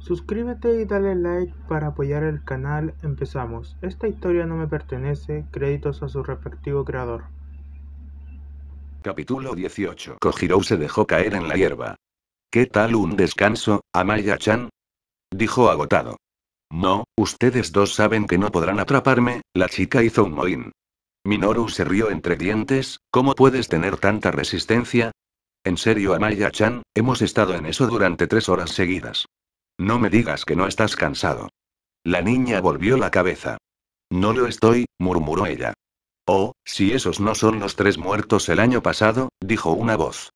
Suscríbete y dale like para apoyar el canal. Empezamos. Esta historia no me pertenece, créditos a su respectivo creador. Capítulo 18. Kojirou se dejó caer en la hierba. ¿Qué tal un descanso, Amaya-chan? Dijo agotado. No, ustedes dos saben que no podrán atraparme, la chica hizo un mohín. Minoru se rió entre dientes, ¿cómo puedes tener tanta resistencia? En serio, Amaya-chan, hemos estado en eso durante tres horas seguidas. No me digas que no estás cansado. La niña volvió la cabeza. No lo estoy, murmuró ella. Oh, si esos no son los tres muertos el año pasado, dijo una voz.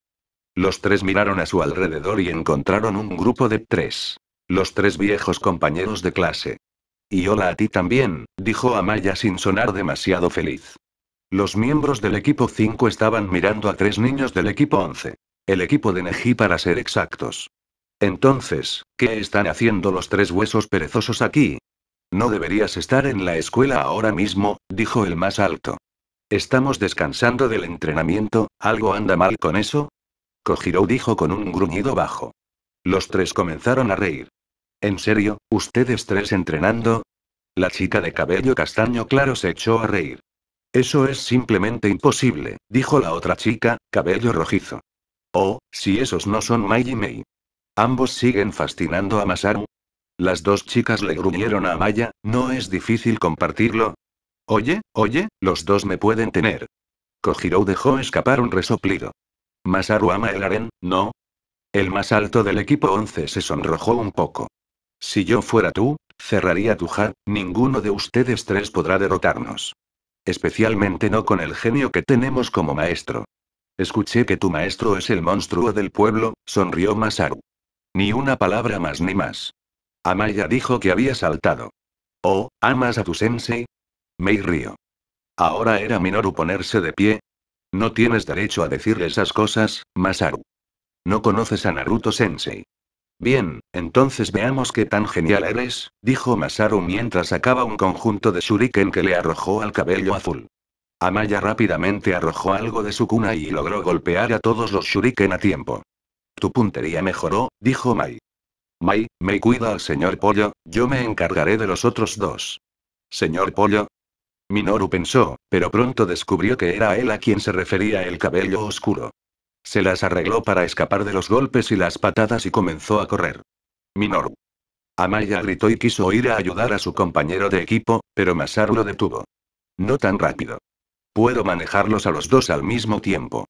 Los tres miraron a su alrededor y encontraron un grupo de tres. Los tres viejos compañeros de clase. Y hola a ti también, dijo Amaya sin sonar demasiado feliz. Los miembros del equipo 5 estaban mirando a tres niños del equipo 11. El equipo de Neji para ser exactos. Entonces, ¿qué están haciendo los tres huesos perezosos aquí? No deberías estar en la escuela ahora mismo, dijo el más alto. Estamos descansando del entrenamiento, ¿algo anda mal con eso? Kojiro dijo con un gruñido bajo. Los tres comenzaron a reír. ¿En serio, ustedes tres entrenando? La chica de cabello castaño claro se echó a reír. Eso es simplemente imposible, dijo la otra chica, cabello rojizo. Oh, si esos no son Mai y Mei. Ambos siguen fascinando a Masaru. Las dos chicas le gruñeron a Maya. ¿no es difícil compartirlo? Oye, oye, los dos me pueden tener. Kojiro dejó escapar un resoplido. Masaru ama el aren, ¿no? El más alto del equipo 11 se sonrojó un poco. Si yo fuera tú, cerraría tu hat, ninguno de ustedes tres podrá derrotarnos. Especialmente no con el genio que tenemos como maestro. Escuché que tu maestro es el monstruo del pueblo, sonrió Masaru. Ni una palabra más ni más. Amaya dijo que había saltado. Oh, ¿amas a tu sensei? Mei río. Ahora era Minoru ponerse de pie. No tienes derecho a decir esas cosas, Masaru. No conoces a Naruto sensei. Bien, entonces veamos qué tan genial eres, dijo Masaru mientras sacaba un conjunto de shuriken que le arrojó al cabello azul. Amaya rápidamente arrojó algo de su cuna y logró golpear a todos los shuriken a tiempo. Tu puntería mejoró, dijo Mai. Mai, me cuida al señor Pollo, yo me encargaré de los otros dos. Señor Pollo. Minoru pensó, pero pronto descubrió que era él a quien se refería el cabello oscuro. Se las arregló para escapar de los golpes y las patadas y comenzó a correr. Minoru. Amaya gritó y quiso ir a ayudar a su compañero de equipo, pero Masaru lo detuvo. No tan rápido. Puedo manejarlos a los dos al mismo tiempo.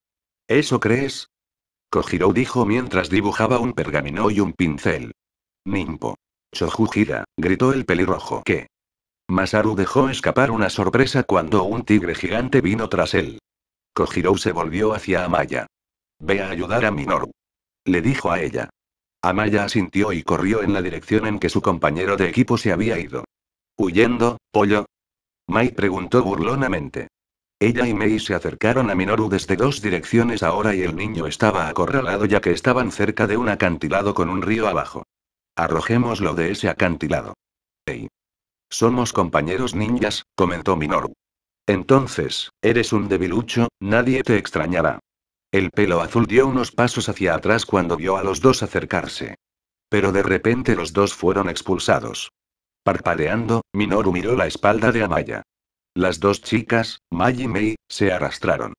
¿Eso crees? Kojiro dijo mientras dibujaba un pergamino y un pincel. Nimpo. Chojujira, gritó el pelirrojo que. Masaru dejó escapar una sorpresa cuando un tigre gigante vino tras él. Kojiro se volvió hacia Amaya. Ve a ayudar a Minoru. Le dijo a ella. Amaya asintió y corrió en la dirección en que su compañero de equipo se había ido. ¿Huyendo, pollo? Mai preguntó burlonamente. Ella y Mei se acercaron a Minoru desde dos direcciones ahora y el niño estaba acorralado ya que estaban cerca de un acantilado con un río abajo. Arrojémoslo de ese acantilado. Ei. Somos compañeros ninjas, comentó Minoru. Entonces, eres un debilucho, nadie te extrañará. El pelo azul dio unos pasos hacia atrás cuando vio a los dos acercarse. Pero de repente los dos fueron expulsados. Parpadeando, Minoru miró la espalda de Amaya. Las dos chicas, Mai y May, se arrastraron.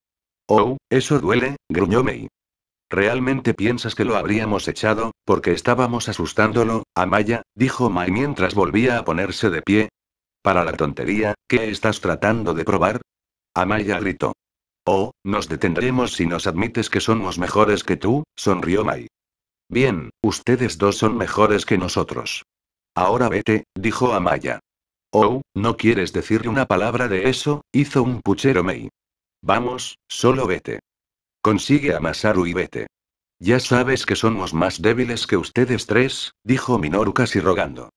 Oh, eso duele, gruñó May. ¿Realmente piensas que lo habríamos echado, porque estábamos asustándolo, Amaya? dijo Mai mientras volvía a ponerse de pie. Para la tontería, ¿qué estás tratando de probar? Amaya gritó. Oh, nos detendremos si nos admites que somos mejores que tú, sonrió Mai. Bien, ustedes dos son mejores que nosotros. Ahora vete, dijo Amaya. Oh, no quieres decirle una palabra de eso, hizo un puchero Mei. Vamos, solo vete. Consigue a Masaru y vete. Ya sabes que somos más débiles que ustedes tres, dijo Minoru casi rogando.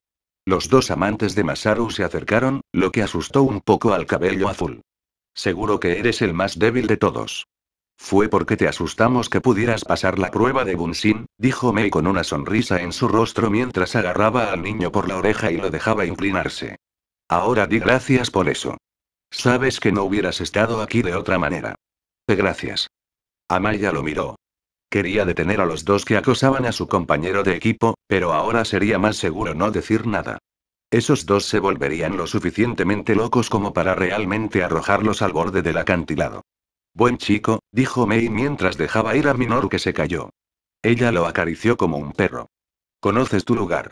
Los dos amantes de Masaru se acercaron, lo que asustó un poco al cabello azul. Seguro que eres el más débil de todos. Fue porque te asustamos que pudieras pasar la prueba de Bunshin, dijo Mei con una sonrisa en su rostro mientras agarraba al niño por la oreja y lo dejaba inclinarse. Ahora di gracias por eso. Sabes que no hubieras estado aquí de otra manera. Gracias. Amaya lo miró. Quería detener a los dos que acosaban a su compañero de equipo, pero ahora sería más seguro no decir nada. Esos dos se volverían lo suficientemente locos como para realmente arrojarlos al borde del acantilado. Buen chico, dijo May mientras dejaba ir a Minor que se cayó. Ella lo acarició como un perro. Conoces tu lugar.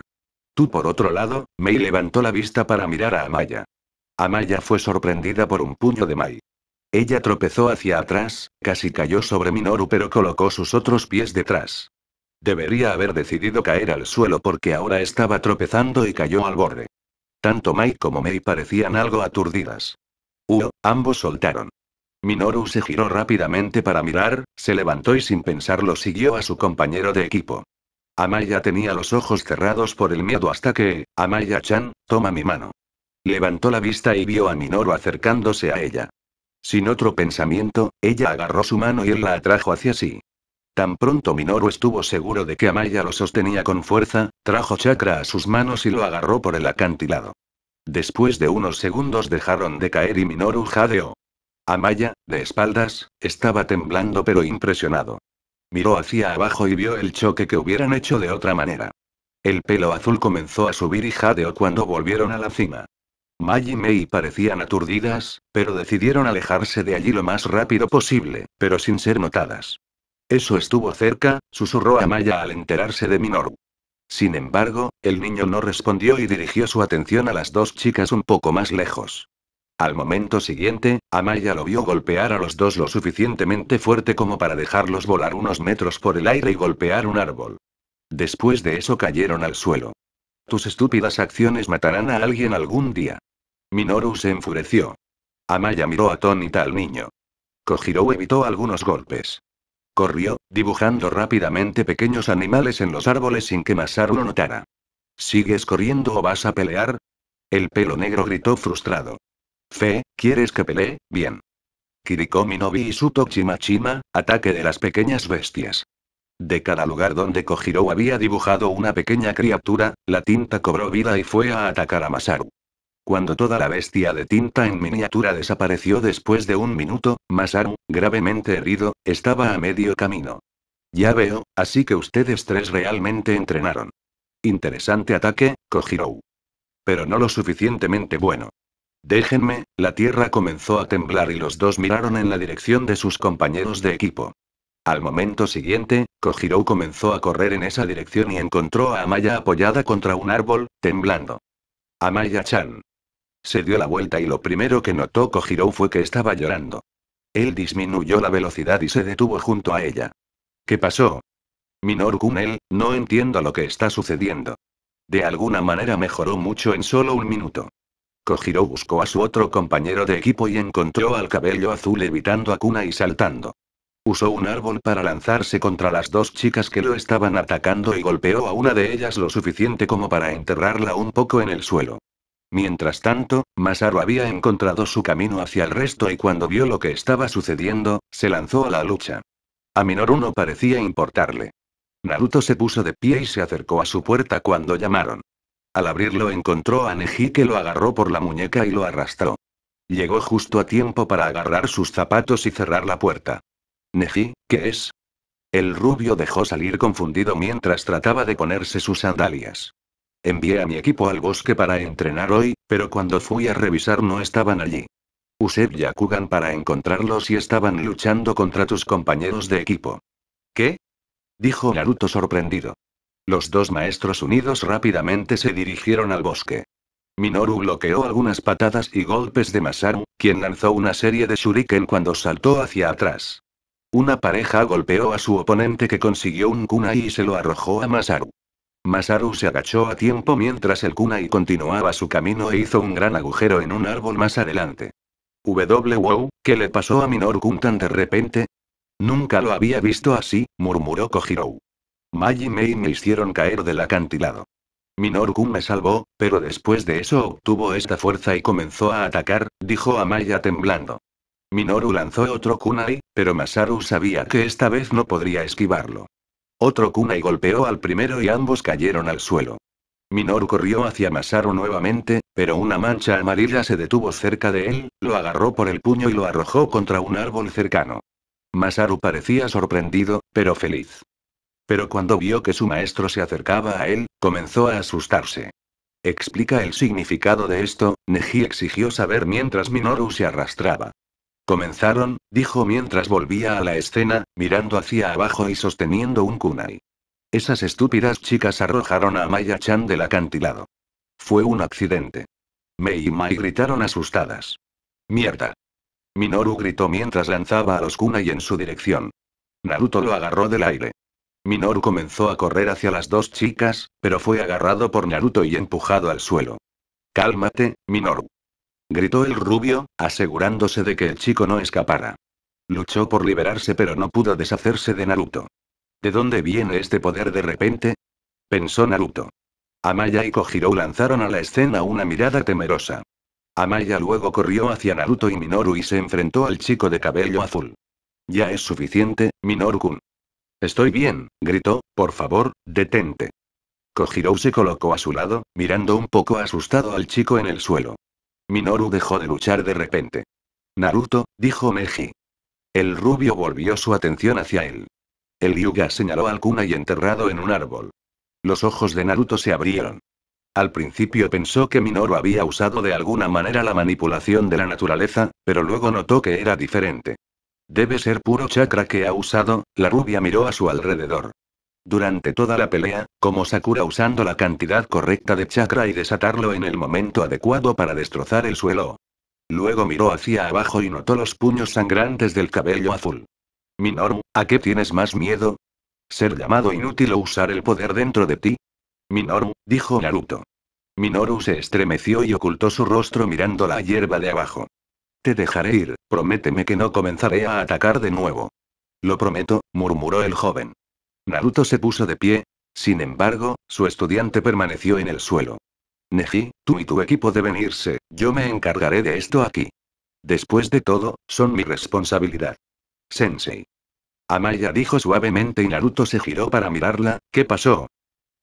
Tú por otro lado, Mei levantó la vista para mirar a Amaya. Amaya fue sorprendida por un puño de May. Ella tropezó hacia atrás, casi cayó sobre Minoru pero colocó sus otros pies detrás. Debería haber decidido caer al suelo porque ahora estaba tropezando y cayó al borde. Tanto Mai como Mei parecían algo aturdidas. Uoh, ambos soltaron. Minoru se giró rápidamente para mirar, se levantó y sin pensarlo siguió a su compañero de equipo. Amaya tenía los ojos cerrados por el miedo hasta que, Amaya-chan, toma mi mano. Levantó la vista y vio a Minoru acercándose a ella. Sin otro pensamiento, ella agarró su mano y él la atrajo hacia sí. Tan pronto Minoru estuvo seguro de que Amaya lo sostenía con fuerza, trajo chakra a sus manos y lo agarró por el acantilado. Después de unos segundos dejaron de caer y Minoru jadeó. Amaya, de espaldas, estaba temblando pero impresionado. Miró hacia abajo y vio el choque que hubieran hecho de otra manera. El pelo azul comenzó a subir y jadeó cuando volvieron a la cima. May y May parecían aturdidas, pero decidieron alejarse de allí lo más rápido posible, pero sin ser notadas. Eso estuvo cerca, susurró a Maya al enterarse de Minoru. Sin embargo, el niño no respondió y dirigió su atención a las dos chicas un poco más lejos. Al momento siguiente, Amaya lo vio golpear a los dos lo suficientemente fuerte como para dejarlos volar unos metros por el aire y golpear un árbol. Después de eso cayeron al suelo. Tus estúpidas acciones matarán a alguien algún día. Minoru se enfureció. Amaya miró atónita al niño. Kojiro evitó algunos golpes. Corrió, dibujando rápidamente pequeños animales en los árboles sin que Masaru lo notara. ¿Sigues corriendo o vas a pelear? El pelo negro gritó frustrado. Fe, ¿quieres que pelee? Bien. Kirikomi no vi y Suto Chimachima, ataque de las pequeñas bestias. De cada lugar donde Kojiro había dibujado una pequeña criatura, la tinta cobró vida y fue a atacar a Masaru. Cuando toda la bestia de tinta en miniatura desapareció después de un minuto, Masaru, gravemente herido, estaba a medio camino. Ya veo, así que ustedes tres realmente entrenaron. Interesante ataque, Kojirou. Pero no lo suficientemente bueno. Déjenme, la tierra comenzó a temblar y los dos miraron en la dirección de sus compañeros de equipo. Al momento siguiente, Kojiro comenzó a correr en esa dirección y encontró a Amaya apoyada contra un árbol, temblando. Amaya-chan. Se dio la vuelta y lo primero que notó Kojiro fue que estaba llorando. Él disminuyó la velocidad y se detuvo junto a ella. ¿Qué pasó? Minor Kunel, no entiendo lo que está sucediendo. De alguna manera mejoró mucho en solo un minuto. Kojiro buscó a su otro compañero de equipo y encontró al cabello azul evitando a Kuna y saltando. Usó un árbol para lanzarse contra las dos chicas que lo estaban atacando y golpeó a una de ellas lo suficiente como para enterrarla un poco en el suelo. Mientras tanto, Masaru había encontrado su camino hacia el resto y cuando vio lo que estaba sucediendo, se lanzó a la lucha. A Minoru no parecía importarle. Naruto se puso de pie y se acercó a su puerta cuando llamaron. Al abrirlo encontró a Neji que lo agarró por la muñeca y lo arrastró. Llegó justo a tiempo para agarrar sus zapatos y cerrar la puerta. Neji, ¿qué es? El rubio dejó salir confundido mientras trataba de ponerse sus sandalias. Envié a mi equipo al bosque para entrenar hoy, pero cuando fui a revisar no estaban allí. Usé Yakugan para encontrarlos y estaban luchando contra tus compañeros de equipo. ¿Qué? Dijo Naruto sorprendido. Los dos maestros unidos rápidamente se dirigieron al bosque. Minoru bloqueó algunas patadas y golpes de Masaru, quien lanzó una serie de shuriken cuando saltó hacia atrás. Una pareja golpeó a su oponente que consiguió un kunai y se lo arrojó a Masaru. Masaru se agachó a tiempo mientras el kunai continuaba su camino e hizo un gran agujero en un árbol más adelante. WOW, ¿qué le pasó a Minoru Kun tan de repente? Nunca lo había visto así, murmuró Kojirou. Mai y Mei me hicieron caer del acantilado. Minoru-kun me salvó, pero después de eso obtuvo esta fuerza y comenzó a atacar, dijo Amaya temblando. Minoru lanzó otro kunai, pero Masaru sabía que esta vez no podría esquivarlo. Otro kunai golpeó al primero y ambos cayeron al suelo. Minoru corrió hacia Masaru nuevamente, pero una mancha amarilla se detuvo cerca de él, lo agarró por el puño y lo arrojó contra un árbol cercano. Masaru parecía sorprendido, pero feliz. Pero cuando vio que su maestro se acercaba a él, comenzó a asustarse. Explica el significado de esto, Neji exigió saber mientras Minoru se arrastraba. Comenzaron, dijo mientras volvía a la escena, mirando hacia abajo y sosteniendo un kunai. Esas estúpidas chicas arrojaron a Maya-chan del acantilado. Fue un accidente. Mei y Mai gritaron asustadas. ¡Mierda! Minoru gritó mientras lanzaba a los kunai en su dirección. Naruto lo agarró del aire. Minoru comenzó a correr hacia las dos chicas, pero fue agarrado por Naruto y empujado al suelo. Cálmate, Minoru. Gritó el rubio, asegurándose de que el chico no escapara. Luchó por liberarse pero no pudo deshacerse de Naruto. ¿De dónde viene este poder de repente? Pensó Naruto. Amaya y Kojiro lanzaron a la escena una mirada temerosa. Amaya luego corrió hacia Naruto y Minoru y se enfrentó al chico de cabello azul. Ya es suficiente, minoru Estoy bien, gritó, por favor, detente. Kojiro se colocó a su lado, mirando un poco asustado al chico en el suelo. Minoru dejó de luchar de repente. Naruto, dijo Meji. El rubio volvió su atención hacia él. El Yuga señaló al y enterrado en un árbol. Los ojos de Naruto se abrieron. Al principio pensó que Minoru había usado de alguna manera la manipulación de la naturaleza, pero luego notó que era diferente. Debe ser puro chakra que ha usado, la rubia miró a su alrededor. Durante toda la pelea, como Sakura usando la cantidad correcta de chakra y desatarlo en el momento adecuado para destrozar el suelo. Luego miró hacia abajo y notó los puños sangrantes del cabello azul. Minoru, ¿a qué tienes más miedo? ¿Ser llamado inútil o usar el poder dentro de ti? Minoru, dijo Naruto. Minoru se estremeció y ocultó su rostro mirando la hierba de abajo. Te dejaré ir, prométeme que no comenzaré a atacar de nuevo. Lo prometo, murmuró el joven. Naruto se puso de pie. Sin embargo, su estudiante permaneció en el suelo. Neji, tú y tu equipo deben irse, yo me encargaré de esto aquí. Después de todo, son mi responsabilidad. Sensei. Amaya dijo suavemente y Naruto se giró para mirarla, ¿qué pasó?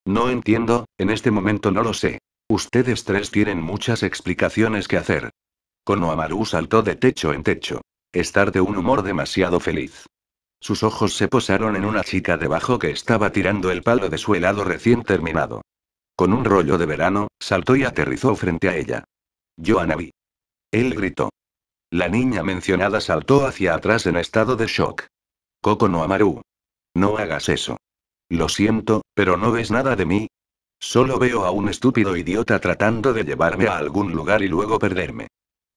No entiendo, en este momento no lo sé. Ustedes tres tienen muchas explicaciones que hacer. Konohamaru saltó de techo en techo. Estar de un humor demasiado feliz. Sus ojos se posaron en una chica debajo que estaba tirando el palo de su helado recién terminado. Con un rollo de verano, saltó y aterrizó frente a ella. Joanabi. Él gritó. La niña mencionada saltó hacia atrás en estado de shock. Coco no Amaru. No hagas eso. Lo siento, pero no ves nada de mí. Solo veo a un estúpido idiota tratando de llevarme a algún lugar y luego perderme.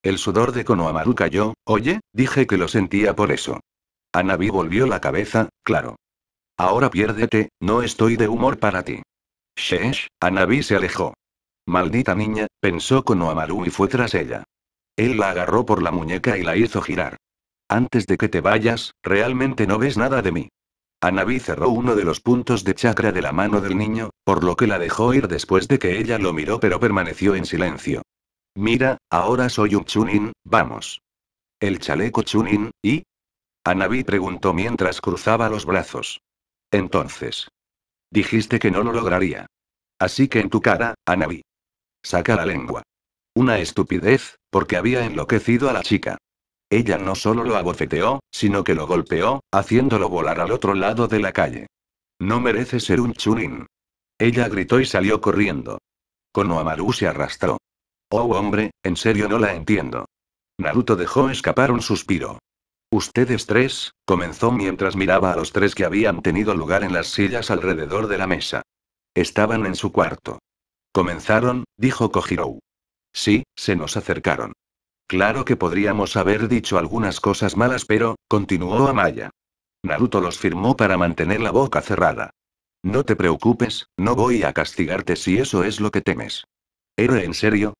El sudor de Konoamaru cayó, oye, dije que lo sentía por eso. Anabi volvió la cabeza, claro. Ahora piérdete, no estoy de humor para ti. Shesh. Anabi se alejó. Maldita niña, pensó Konoamaru y fue tras ella. Él la agarró por la muñeca y la hizo girar. Antes de que te vayas, realmente no ves nada de mí. Anabi cerró uno de los puntos de chakra de la mano del niño, por lo que la dejó ir después de que ella lo miró pero permaneció en silencio. Mira, ahora soy un Chunin, vamos. El chaleco Chunin, ¿y? Anabi preguntó mientras cruzaba los brazos. Entonces. Dijiste que no lo lograría. Así que en tu cara, Anabi. Saca la lengua. Una estupidez, porque había enloquecido a la chica. Ella no solo lo abofeteó, sino que lo golpeó, haciéndolo volar al otro lado de la calle. No merece ser un chunin. Ella gritó y salió corriendo. Konohamaru se arrastró. Oh hombre, en serio no la entiendo. Naruto dejó escapar un suspiro. Ustedes tres, comenzó mientras miraba a los tres que habían tenido lugar en las sillas alrededor de la mesa. Estaban en su cuarto. Comenzaron, dijo Kojiro. Sí, se nos acercaron. Claro que podríamos haber dicho algunas cosas malas, pero, continuó Amaya. Naruto los firmó para mantener la boca cerrada. No te preocupes, no voy a castigarte si eso es lo que temes. ¿Era en serio?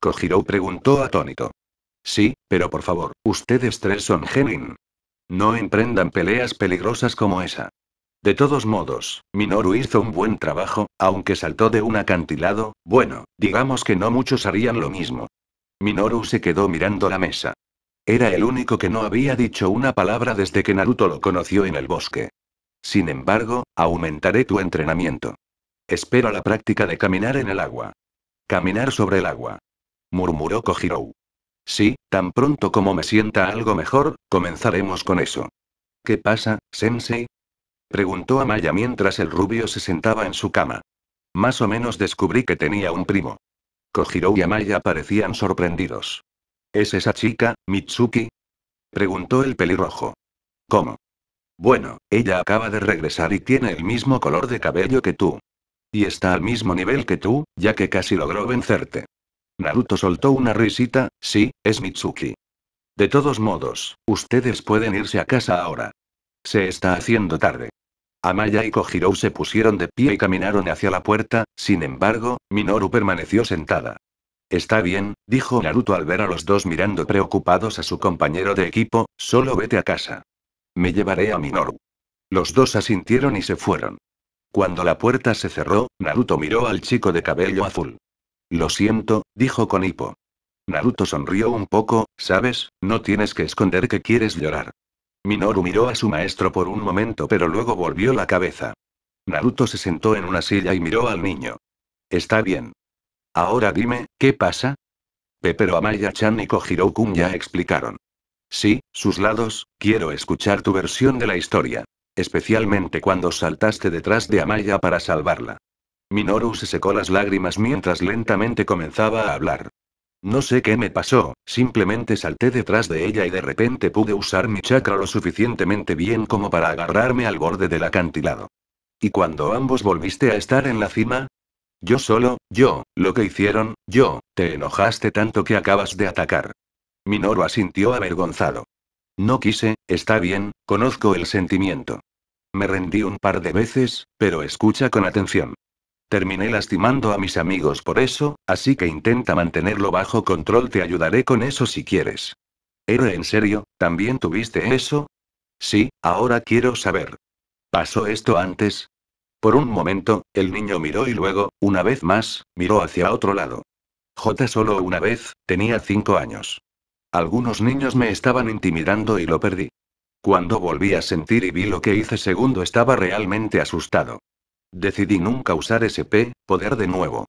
Kojiro preguntó atónito. Sí, pero por favor, ustedes tres son genin. No emprendan peleas peligrosas como esa. De todos modos, Minoru hizo un buen trabajo, aunque saltó de un acantilado, bueno, digamos que no muchos harían lo mismo. Minoru se quedó mirando la mesa. Era el único que no había dicho una palabra desde que Naruto lo conoció en el bosque. Sin embargo, aumentaré tu entrenamiento. Espera la práctica de caminar en el agua. Caminar sobre el agua murmuró Kojiro. Sí, tan pronto como me sienta algo mejor, comenzaremos con eso. ¿Qué pasa, Sensei? Preguntó Amaya mientras el rubio se sentaba en su cama. Más o menos descubrí que tenía un primo. Kojiro y Amaya parecían sorprendidos. ¿Es esa chica, Mitsuki? Preguntó el pelirrojo. ¿Cómo? Bueno, ella acaba de regresar y tiene el mismo color de cabello que tú. Y está al mismo nivel que tú, ya que casi logró vencerte. Naruto soltó una risita, sí, es Mitsuki. De todos modos, ustedes pueden irse a casa ahora. Se está haciendo tarde. Amaya y Kojiro se pusieron de pie y caminaron hacia la puerta, sin embargo, Minoru permaneció sentada. Está bien, dijo Naruto al ver a los dos mirando preocupados a su compañero de equipo, solo vete a casa. Me llevaré a Minoru. Los dos asintieron y se fueron. Cuando la puerta se cerró, Naruto miró al chico de cabello azul. Lo siento, dijo con hipo. Naruto sonrió un poco, ¿sabes? No tienes que esconder que quieres llorar. Minoru miró a su maestro por un momento pero luego volvió la cabeza. Naruto se sentó en una silla y miró al niño. Está bien. Ahora dime, ¿qué pasa? Pepero Amaya-chan y Kojiro-kun ya explicaron. Sí, sus lados, quiero escuchar tu versión de la historia. Especialmente cuando saltaste detrás de Amaya para salvarla. Minoru se secó las lágrimas mientras lentamente comenzaba a hablar. No sé qué me pasó, simplemente salté detrás de ella y de repente pude usar mi chakra lo suficientemente bien como para agarrarme al borde del acantilado. ¿Y cuando ambos volviste a estar en la cima? Yo solo, yo, lo que hicieron, yo, te enojaste tanto que acabas de atacar. Minoru asintió avergonzado. No quise, está bien, conozco el sentimiento. Me rendí un par de veces, pero escucha con atención. Terminé lastimando a mis amigos por eso, así que intenta mantenerlo bajo control, te ayudaré con eso si quieres. ¿Era en serio? ¿También tuviste eso? Sí, ahora quiero saber. ¿Pasó esto antes? Por un momento, el niño miró y luego, una vez más, miró hacia otro lado. J solo una vez, tenía cinco años. Algunos niños me estaban intimidando y lo perdí. Cuando volví a sentir y vi lo que hice segundo estaba realmente asustado. Decidí nunca usar P, poder de nuevo.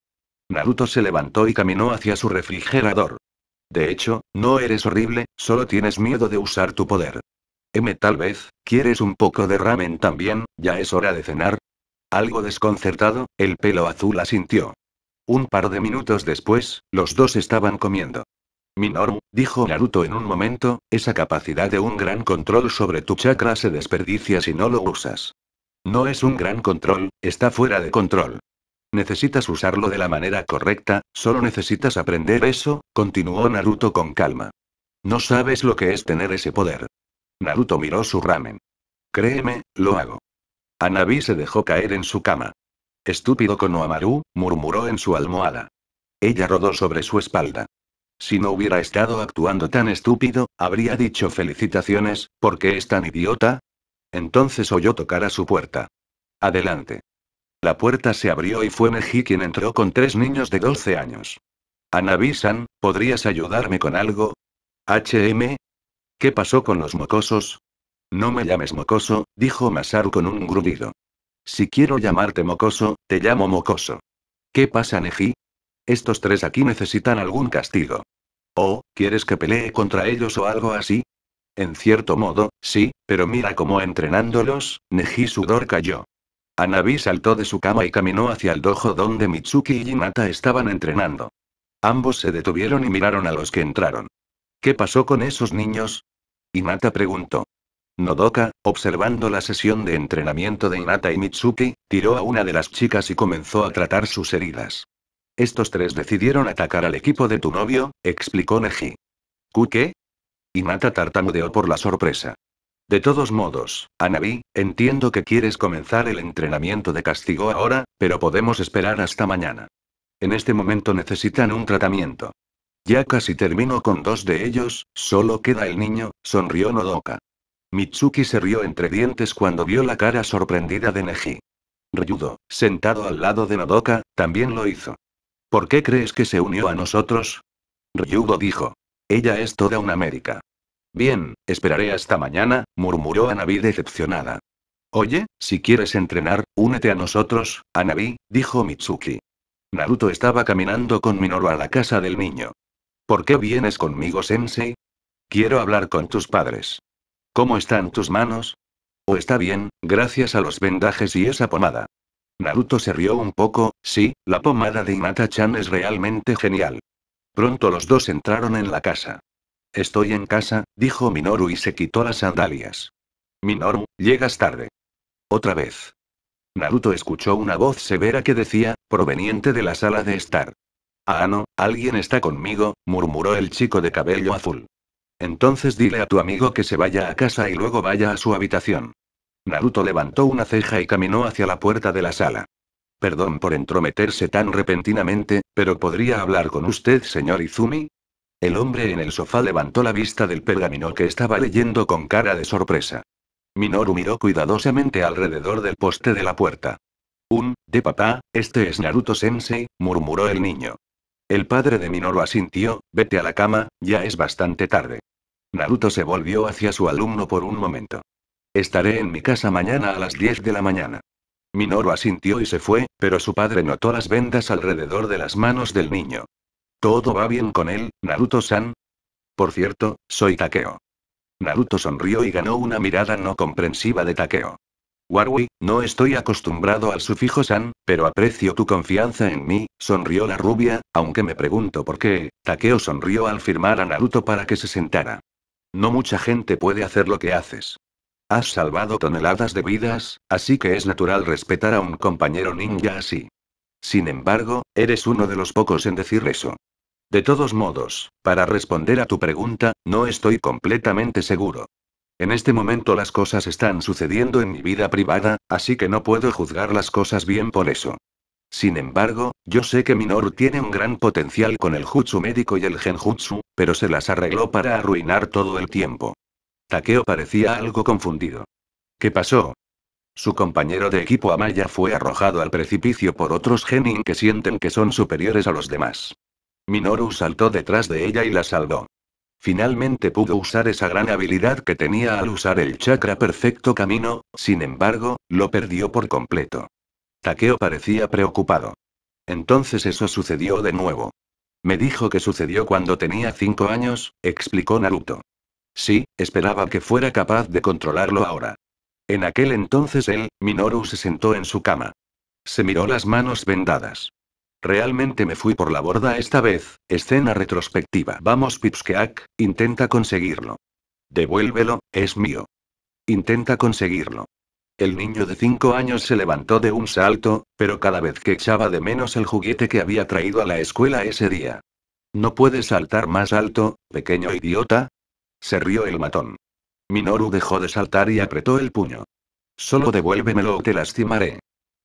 Naruto se levantó y caminó hacia su refrigerador. De hecho, no eres horrible, solo tienes miedo de usar tu poder. M tal vez, ¿quieres un poco de ramen también? Ya es hora de cenar. Algo desconcertado, el pelo azul asintió. Un par de minutos después, los dos estaban comiendo. Minoru, dijo Naruto en un momento, esa capacidad de un gran control sobre tu chakra se desperdicia si no lo usas. No es un gran control, está fuera de control. Necesitas usarlo de la manera correcta, solo necesitas aprender eso, continuó Naruto con calma. No sabes lo que es tener ese poder. Naruto miró su ramen. Créeme, lo hago. Anabi se dejó caer en su cama. Estúpido Konohamaru, murmuró en su almohada. Ella rodó sobre su espalda. Si no hubiera estado actuando tan estúpido, habría dicho felicitaciones, porque es tan idiota, entonces oyó tocar a su puerta. Adelante. La puerta se abrió y fue Meji quien entró con tres niños de 12 años. Anabisan, ¿podrías ayudarme con algo? HM. ¿Qué pasó con los mocosos? No me llames mocoso, dijo Masaru con un grudido. Si quiero llamarte mocoso, te llamo mocoso. ¿Qué pasa, Neji? Estos tres aquí necesitan algún castigo. ¿O ¿quieres que pelee contra ellos o algo así? En cierto modo, sí, pero mira cómo entrenándolos, Neji Sudor cayó. Anabi saltó de su cama y caminó hacia el dojo donde Mitsuki y Inata estaban entrenando. Ambos se detuvieron y miraron a los que entraron. ¿Qué pasó con esos niños? Inata preguntó. Nodoka, observando la sesión de entrenamiento de Inata y Mitsuki, tiró a una de las chicas y comenzó a tratar sus heridas. Estos tres decidieron atacar al equipo de tu novio, explicó Neji. qué? Y Mata tartamudeó por la sorpresa. De todos modos, Anabi, entiendo que quieres comenzar el entrenamiento de castigo ahora, pero podemos esperar hasta mañana. En este momento necesitan un tratamiento. Ya casi termino con dos de ellos, solo queda el niño, sonrió Nodoka. Mitsuki se rió entre dientes cuando vio la cara sorprendida de Neji. Ryudo, sentado al lado de Nodoka, también lo hizo. ¿Por qué crees que se unió a nosotros? Ryudo dijo. Ella es toda una médica. Bien, esperaré hasta mañana, murmuró Anabi decepcionada. Oye, si quieres entrenar, únete a nosotros, Anabi, dijo Mitsuki. Naruto estaba caminando con Minoru a la casa del niño. ¿Por qué vienes conmigo, Sensei? Quiero hablar con tus padres. ¿Cómo están tus manos? O oh, está bien, gracias a los vendajes y esa pomada. Naruto se rió un poco, sí, la pomada de hinata chan es realmente genial. Pronto los dos entraron en la casa. Estoy en casa, dijo Minoru y se quitó las sandalias. Minoru, llegas tarde. Otra vez. Naruto escuchó una voz severa que decía, proveniente de la sala de estar. Ah, no, alguien está conmigo, murmuró el chico de cabello azul. Entonces dile a tu amigo que se vaya a casa y luego vaya a su habitación. Naruto levantó una ceja y caminó hacia la puerta de la sala. Perdón por entrometerse tan repentinamente, pero ¿podría hablar con usted, señor Izumi? El hombre en el sofá levantó la vista del pergamino que estaba leyendo con cara de sorpresa. Minoru miró cuidadosamente alrededor del poste de la puerta. Un, de papá, este es Naruto Sensei, murmuró el niño. El padre de Minoru asintió, vete a la cama, ya es bastante tarde. Naruto se volvió hacia su alumno por un momento. Estaré en mi casa mañana a las 10 de la mañana. Minoru asintió y se fue, pero su padre notó las vendas alrededor de las manos del niño. ¿Todo va bien con él, Naruto-san? Por cierto, soy Takeo. Naruto sonrió y ganó una mirada no comprensiva de Takeo. Warui, no estoy acostumbrado al sufijo san, pero aprecio tu confianza en mí, sonrió la rubia, aunque me pregunto por qué, Takeo sonrió al firmar a Naruto para que se sentara. No mucha gente puede hacer lo que haces. Has salvado toneladas de vidas, así que es natural respetar a un compañero ninja así. Sin embargo, eres uno de los pocos en decir eso. De todos modos, para responder a tu pregunta, no estoy completamente seguro. En este momento las cosas están sucediendo en mi vida privada, así que no puedo juzgar las cosas bien por eso. Sin embargo, yo sé que Minor tiene un gran potencial con el jutsu médico y el genjutsu, pero se las arregló para arruinar todo el tiempo. Takeo parecía algo confundido. ¿Qué pasó? Su compañero de equipo Amaya fue arrojado al precipicio por otros genin que sienten que son superiores a los demás. Minoru saltó detrás de ella y la salvó. Finalmente pudo usar esa gran habilidad que tenía al usar el chakra perfecto camino, sin embargo, lo perdió por completo. Takeo parecía preocupado. Entonces eso sucedió de nuevo. Me dijo que sucedió cuando tenía cinco años, explicó Naruto. Sí, esperaba que fuera capaz de controlarlo ahora. En aquel entonces él, Minoru, se sentó en su cama. Se miró las manos vendadas. Realmente me fui por la borda esta vez, escena retrospectiva. Vamos, Pipskeak, intenta conseguirlo. Devuélvelo, es mío. Intenta conseguirlo. El niño de cinco años se levantó de un salto, pero cada vez que echaba de menos el juguete que había traído a la escuela ese día. No puedes saltar más alto, pequeño idiota, se rió el matón. Minoru dejó de saltar y apretó el puño. Solo devuélvemelo o te lastimaré.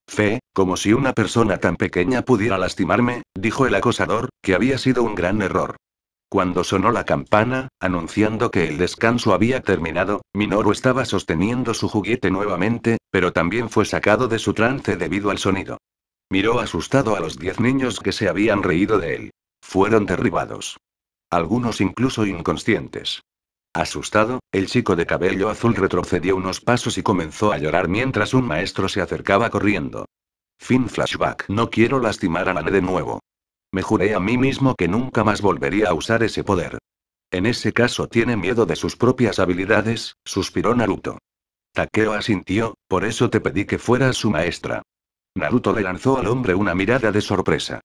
Fe, como si una persona tan pequeña pudiera lastimarme, dijo el acosador, que había sido un gran error. Cuando sonó la campana, anunciando que el descanso había terminado, Minoru estaba sosteniendo su juguete nuevamente, pero también fue sacado de su trance debido al sonido. Miró asustado a los diez niños que se habían reído de él. Fueron derribados. Algunos incluso inconscientes. Asustado, el chico de cabello azul retrocedió unos pasos y comenzó a llorar mientras un maestro se acercaba corriendo. Fin flashback. No quiero lastimar a Nane de nuevo. Me juré a mí mismo que nunca más volvería a usar ese poder. En ese caso tiene miedo de sus propias habilidades, suspiró Naruto. Takeo asintió, por eso te pedí que fueras su maestra. Naruto le lanzó al hombre una mirada de sorpresa.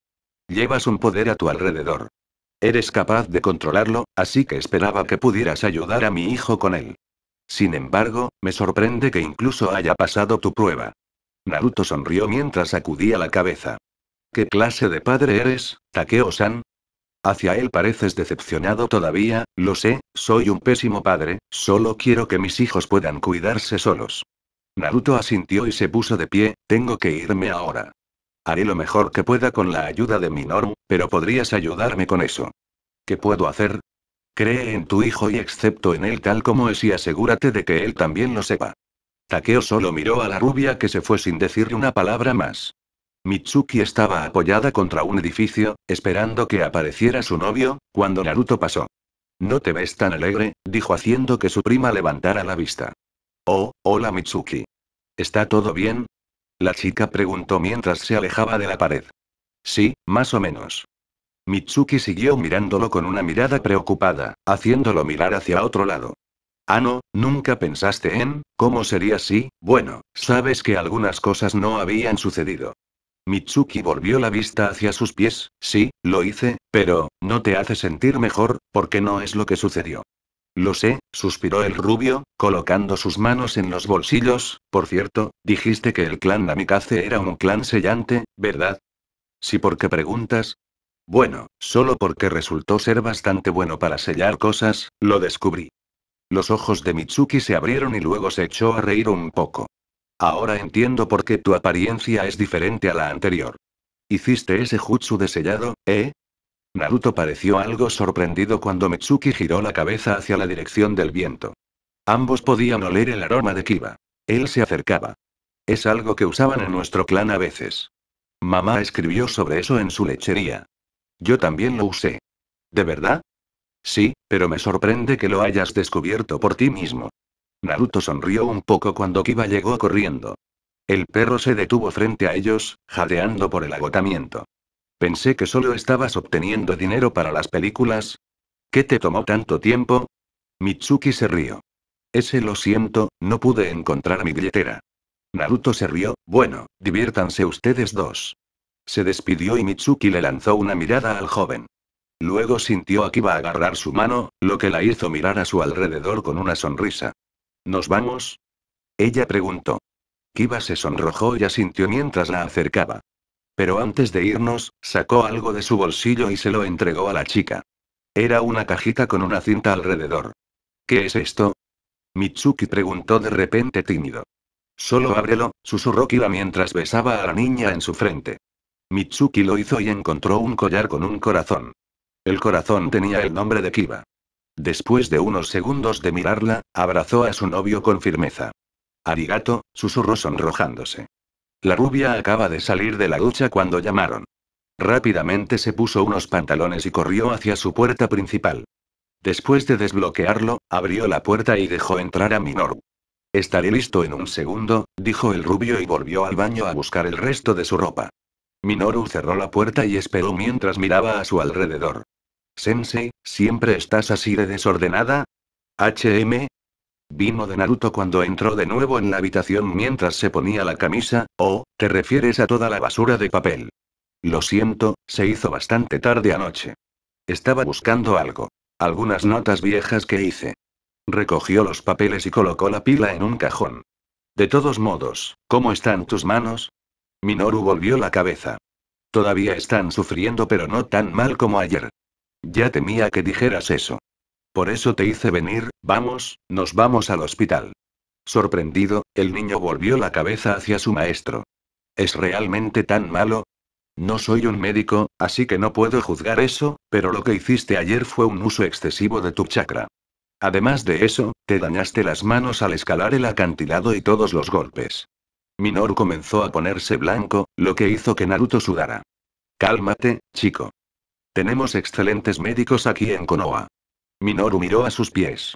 Llevas un poder a tu alrededor. Eres capaz de controlarlo, así que esperaba que pudieras ayudar a mi hijo con él. Sin embargo, me sorprende que incluso haya pasado tu prueba. Naruto sonrió mientras sacudía la cabeza. ¿Qué clase de padre eres, Takeo-san? Hacia él pareces decepcionado todavía, lo sé, soy un pésimo padre, solo quiero que mis hijos puedan cuidarse solos. Naruto asintió y se puso de pie, tengo que irme ahora. Haré lo mejor que pueda con la ayuda de Minoru, pero podrías ayudarme con eso. ¿Qué puedo hacer? Cree en tu hijo y excepto en él tal como es y asegúrate de que él también lo sepa. Takeo solo miró a la rubia que se fue sin decirle una palabra más. Mitsuki estaba apoyada contra un edificio, esperando que apareciera su novio, cuando Naruto pasó. No te ves tan alegre, dijo haciendo que su prima levantara la vista. Oh, hola Mitsuki. ¿Está todo bien? La chica preguntó mientras se alejaba de la pared. Sí, más o menos. Mitsuki siguió mirándolo con una mirada preocupada, haciéndolo mirar hacia otro lado. Ah, no, nunca pensaste en, ¿cómo sería si, bueno, sabes que algunas cosas no habían sucedido. Mitsuki volvió la vista hacia sus pies, sí, lo hice, pero, no te hace sentir mejor, porque no es lo que sucedió. Lo sé, suspiró el rubio, colocando sus manos en los bolsillos. Por cierto, dijiste que el clan Namikaze era un clan sellante, ¿verdad? Si porque preguntas. Bueno, solo porque resultó ser bastante bueno para sellar cosas, lo descubrí. Los ojos de Mitsuki se abrieron y luego se echó a reír un poco. Ahora entiendo por qué tu apariencia es diferente a la anterior. Hiciste ese jutsu de sellado, ¿eh? Naruto pareció algo sorprendido cuando Mitsuki giró la cabeza hacia la dirección del viento. Ambos podían oler el aroma de Kiba. Él se acercaba. Es algo que usaban en nuestro clan a veces. Mamá escribió sobre eso en su lechería. Yo también lo usé. ¿De verdad? Sí, pero me sorprende que lo hayas descubierto por ti mismo. Naruto sonrió un poco cuando Kiba llegó corriendo. El perro se detuvo frente a ellos, jadeando por el agotamiento. Pensé que solo estabas obteniendo dinero para las películas. ¿Qué te tomó tanto tiempo? Mitsuki se rió. Ese lo siento, no pude encontrar mi billetera. Naruto se rió, bueno, diviértanse ustedes dos. Se despidió y Mitsuki le lanzó una mirada al joven. Luego sintió a Kiba agarrar su mano, lo que la hizo mirar a su alrededor con una sonrisa. ¿Nos vamos? Ella preguntó. Kiba se sonrojó y asintió mientras la acercaba. Pero antes de irnos, sacó algo de su bolsillo y se lo entregó a la chica. Era una cajita con una cinta alrededor. ¿Qué es esto? Mitsuki preguntó de repente tímido. Solo ábrelo, susurró Kira mientras besaba a la niña en su frente. Mitsuki lo hizo y encontró un collar con un corazón. El corazón tenía el nombre de Kiba. Después de unos segundos de mirarla, abrazó a su novio con firmeza. Arigato, susurró sonrojándose. La rubia acaba de salir de la ducha cuando llamaron. Rápidamente se puso unos pantalones y corrió hacia su puerta principal. Después de desbloquearlo, abrió la puerta y dejó entrar a Minoru. Estaré listo en un segundo, dijo el rubio y volvió al baño a buscar el resto de su ropa. Minoru cerró la puerta y esperó mientras miraba a su alrededor. Sensei, ¿siempre estás así de desordenada? HM, Vino de Naruto cuando entró de nuevo en la habitación mientras se ponía la camisa, ¿O oh, ¿te refieres a toda la basura de papel? Lo siento, se hizo bastante tarde anoche. Estaba buscando algo. Algunas notas viejas que hice. Recogió los papeles y colocó la pila en un cajón. De todos modos, ¿cómo están tus manos? Minoru volvió la cabeza. Todavía están sufriendo pero no tan mal como ayer. Ya temía que dijeras eso. Por eso te hice venir, vamos, nos vamos al hospital. Sorprendido, el niño volvió la cabeza hacia su maestro. ¿Es realmente tan malo? No soy un médico, así que no puedo juzgar eso, pero lo que hiciste ayer fue un uso excesivo de tu chakra. Además de eso, te dañaste las manos al escalar el acantilado y todos los golpes. Minor comenzó a ponerse blanco, lo que hizo que Naruto sudara. Cálmate, chico. Tenemos excelentes médicos aquí en Konoha. Minoru miró a sus pies.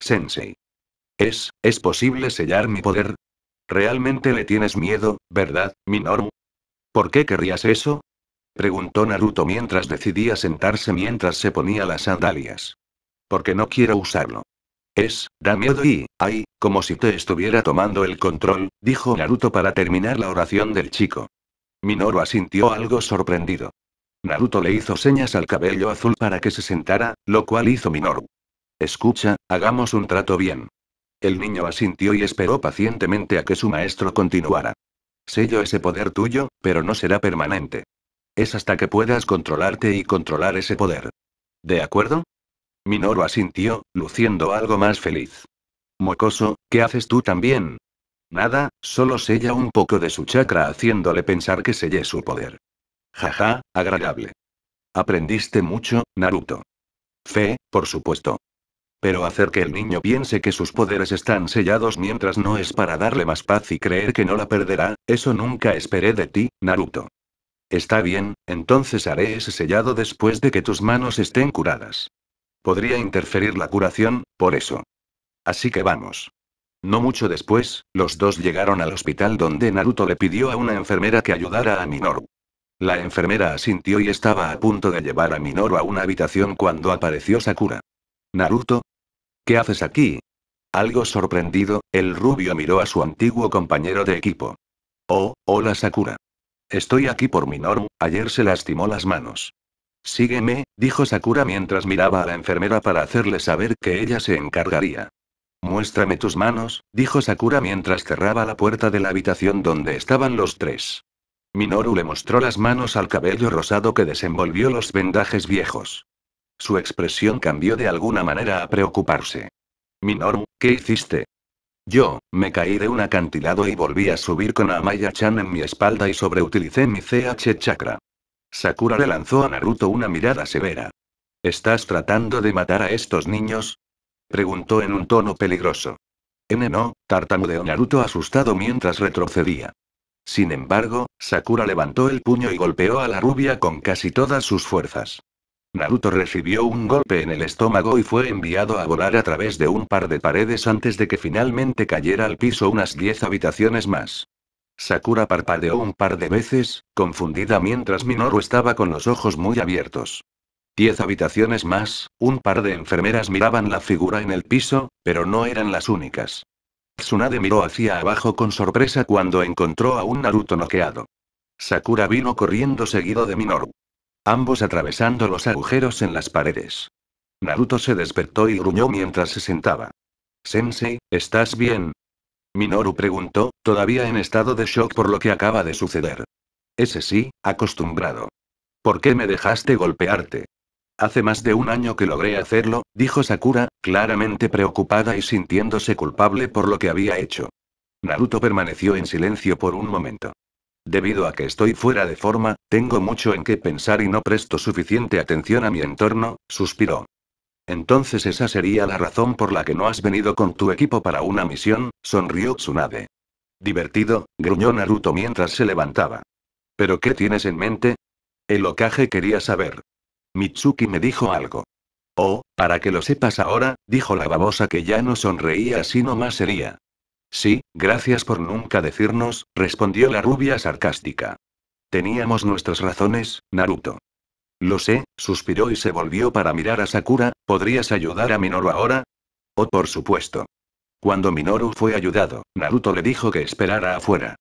Sensei. ¿Es, es posible sellar mi poder? Realmente le tienes miedo, ¿verdad, Minoru? ¿Por qué querrías eso? Preguntó Naruto mientras decidía sentarse mientras se ponía las sandalias. Porque no quiero usarlo. Es, da miedo y, ay, como si te estuviera tomando el control, dijo Naruto para terminar la oración del chico. Minoru asintió algo sorprendido. Naruto le hizo señas al cabello azul para que se sentara, lo cual hizo Minoru. Escucha, hagamos un trato bien. El niño asintió y esperó pacientemente a que su maestro continuara. Sello ese poder tuyo, pero no será permanente. Es hasta que puedas controlarte y controlar ese poder. ¿De acuerdo? Minoru asintió, luciendo algo más feliz. Mocoso, ¿qué haces tú también? Nada, solo sella un poco de su chakra haciéndole pensar que sellé su poder. Jaja, agradable. Aprendiste mucho, Naruto. Fe, por supuesto. Pero hacer que el niño piense que sus poderes están sellados mientras no es para darle más paz y creer que no la perderá, eso nunca esperé de ti, Naruto. Está bien, entonces haré ese sellado después de que tus manos estén curadas. Podría interferir la curación, por eso. Así que vamos. No mucho después, los dos llegaron al hospital donde Naruto le pidió a una enfermera que ayudara a Minoru. La enfermera asintió y estaba a punto de llevar a Minoru a una habitación cuando apareció Sakura. Naruto. ¿Qué haces aquí? Algo sorprendido, el rubio miró a su antiguo compañero de equipo. Oh, hola Sakura. Estoy aquí por Minoru, ayer se lastimó las manos. Sígueme, dijo Sakura mientras miraba a la enfermera para hacerle saber que ella se encargaría. Muéstrame tus manos, dijo Sakura mientras cerraba la puerta de la habitación donde estaban los tres. Minoru le mostró las manos al cabello rosado que desenvolvió los vendajes viejos. Su expresión cambió de alguna manera a preocuparse. Minoru, ¿qué hiciste? Yo, me caí de un acantilado y volví a subir con Amaya-chan en mi espalda y sobreutilicé mi CH chakra. Sakura le lanzó a Naruto una mirada severa. ¿Estás tratando de matar a estos niños? preguntó en un tono peligroso. N no, tartamudeó Naruto asustado mientras retrocedía. Sin embargo, Sakura levantó el puño y golpeó a la rubia con casi todas sus fuerzas. Naruto recibió un golpe en el estómago y fue enviado a volar a través de un par de paredes antes de que finalmente cayera al piso unas diez habitaciones más. Sakura parpadeó un par de veces, confundida mientras Minoru estaba con los ojos muy abiertos. Diez habitaciones más, un par de enfermeras miraban la figura en el piso, pero no eran las únicas. Tsunade miró hacia abajo con sorpresa cuando encontró a un Naruto noqueado. Sakura vino corriendo seguido de Minoru. Ambos atravesando los agujeros en las paredes. Naruto se despertó y gruñó mientras se sentaba. Sensei, ¿estás bien? Minoru preguntó, todavía en estado de shock por lo que acaba de suceder. Ese sí, acostumbrado. ¿Por qué me dejaste golpearte? Hace más de un año que logré hacerlo, dijo Sakura, claramente preocupada y sintiéndose culpable por lo que había hecho. Naruto permaneció en silencio por un momento. Debido a que estoy fuera de forma, tengo mucho en qué pensar y no presto suficiente atención a mi entorno, suspiró. Entonces esa sería la razón por la que no has venido con tu equipo para una misión, sonrió Tsunade. Divertido, gruñó Naruto mientras se levantaba. ¿Pero qué tienes en mente? El ocaje quería saber. Mitsuki me dijo algo. Oh, para que lo sepas ahora, dijo la babosa que ya no sonreía sino más sería. Sí, gracias por nunca decirnos, respondió la rubia sarcástica. Teníamos nuestras razones, Naruto. Lo sé, suspiró y se volvió para mirar a Sakura, ¿podrías ayudar a Minoru ahora? Oh, por supuesto. Cuando Minoru fue ayudado, Naruto le dijo que esperara afuera.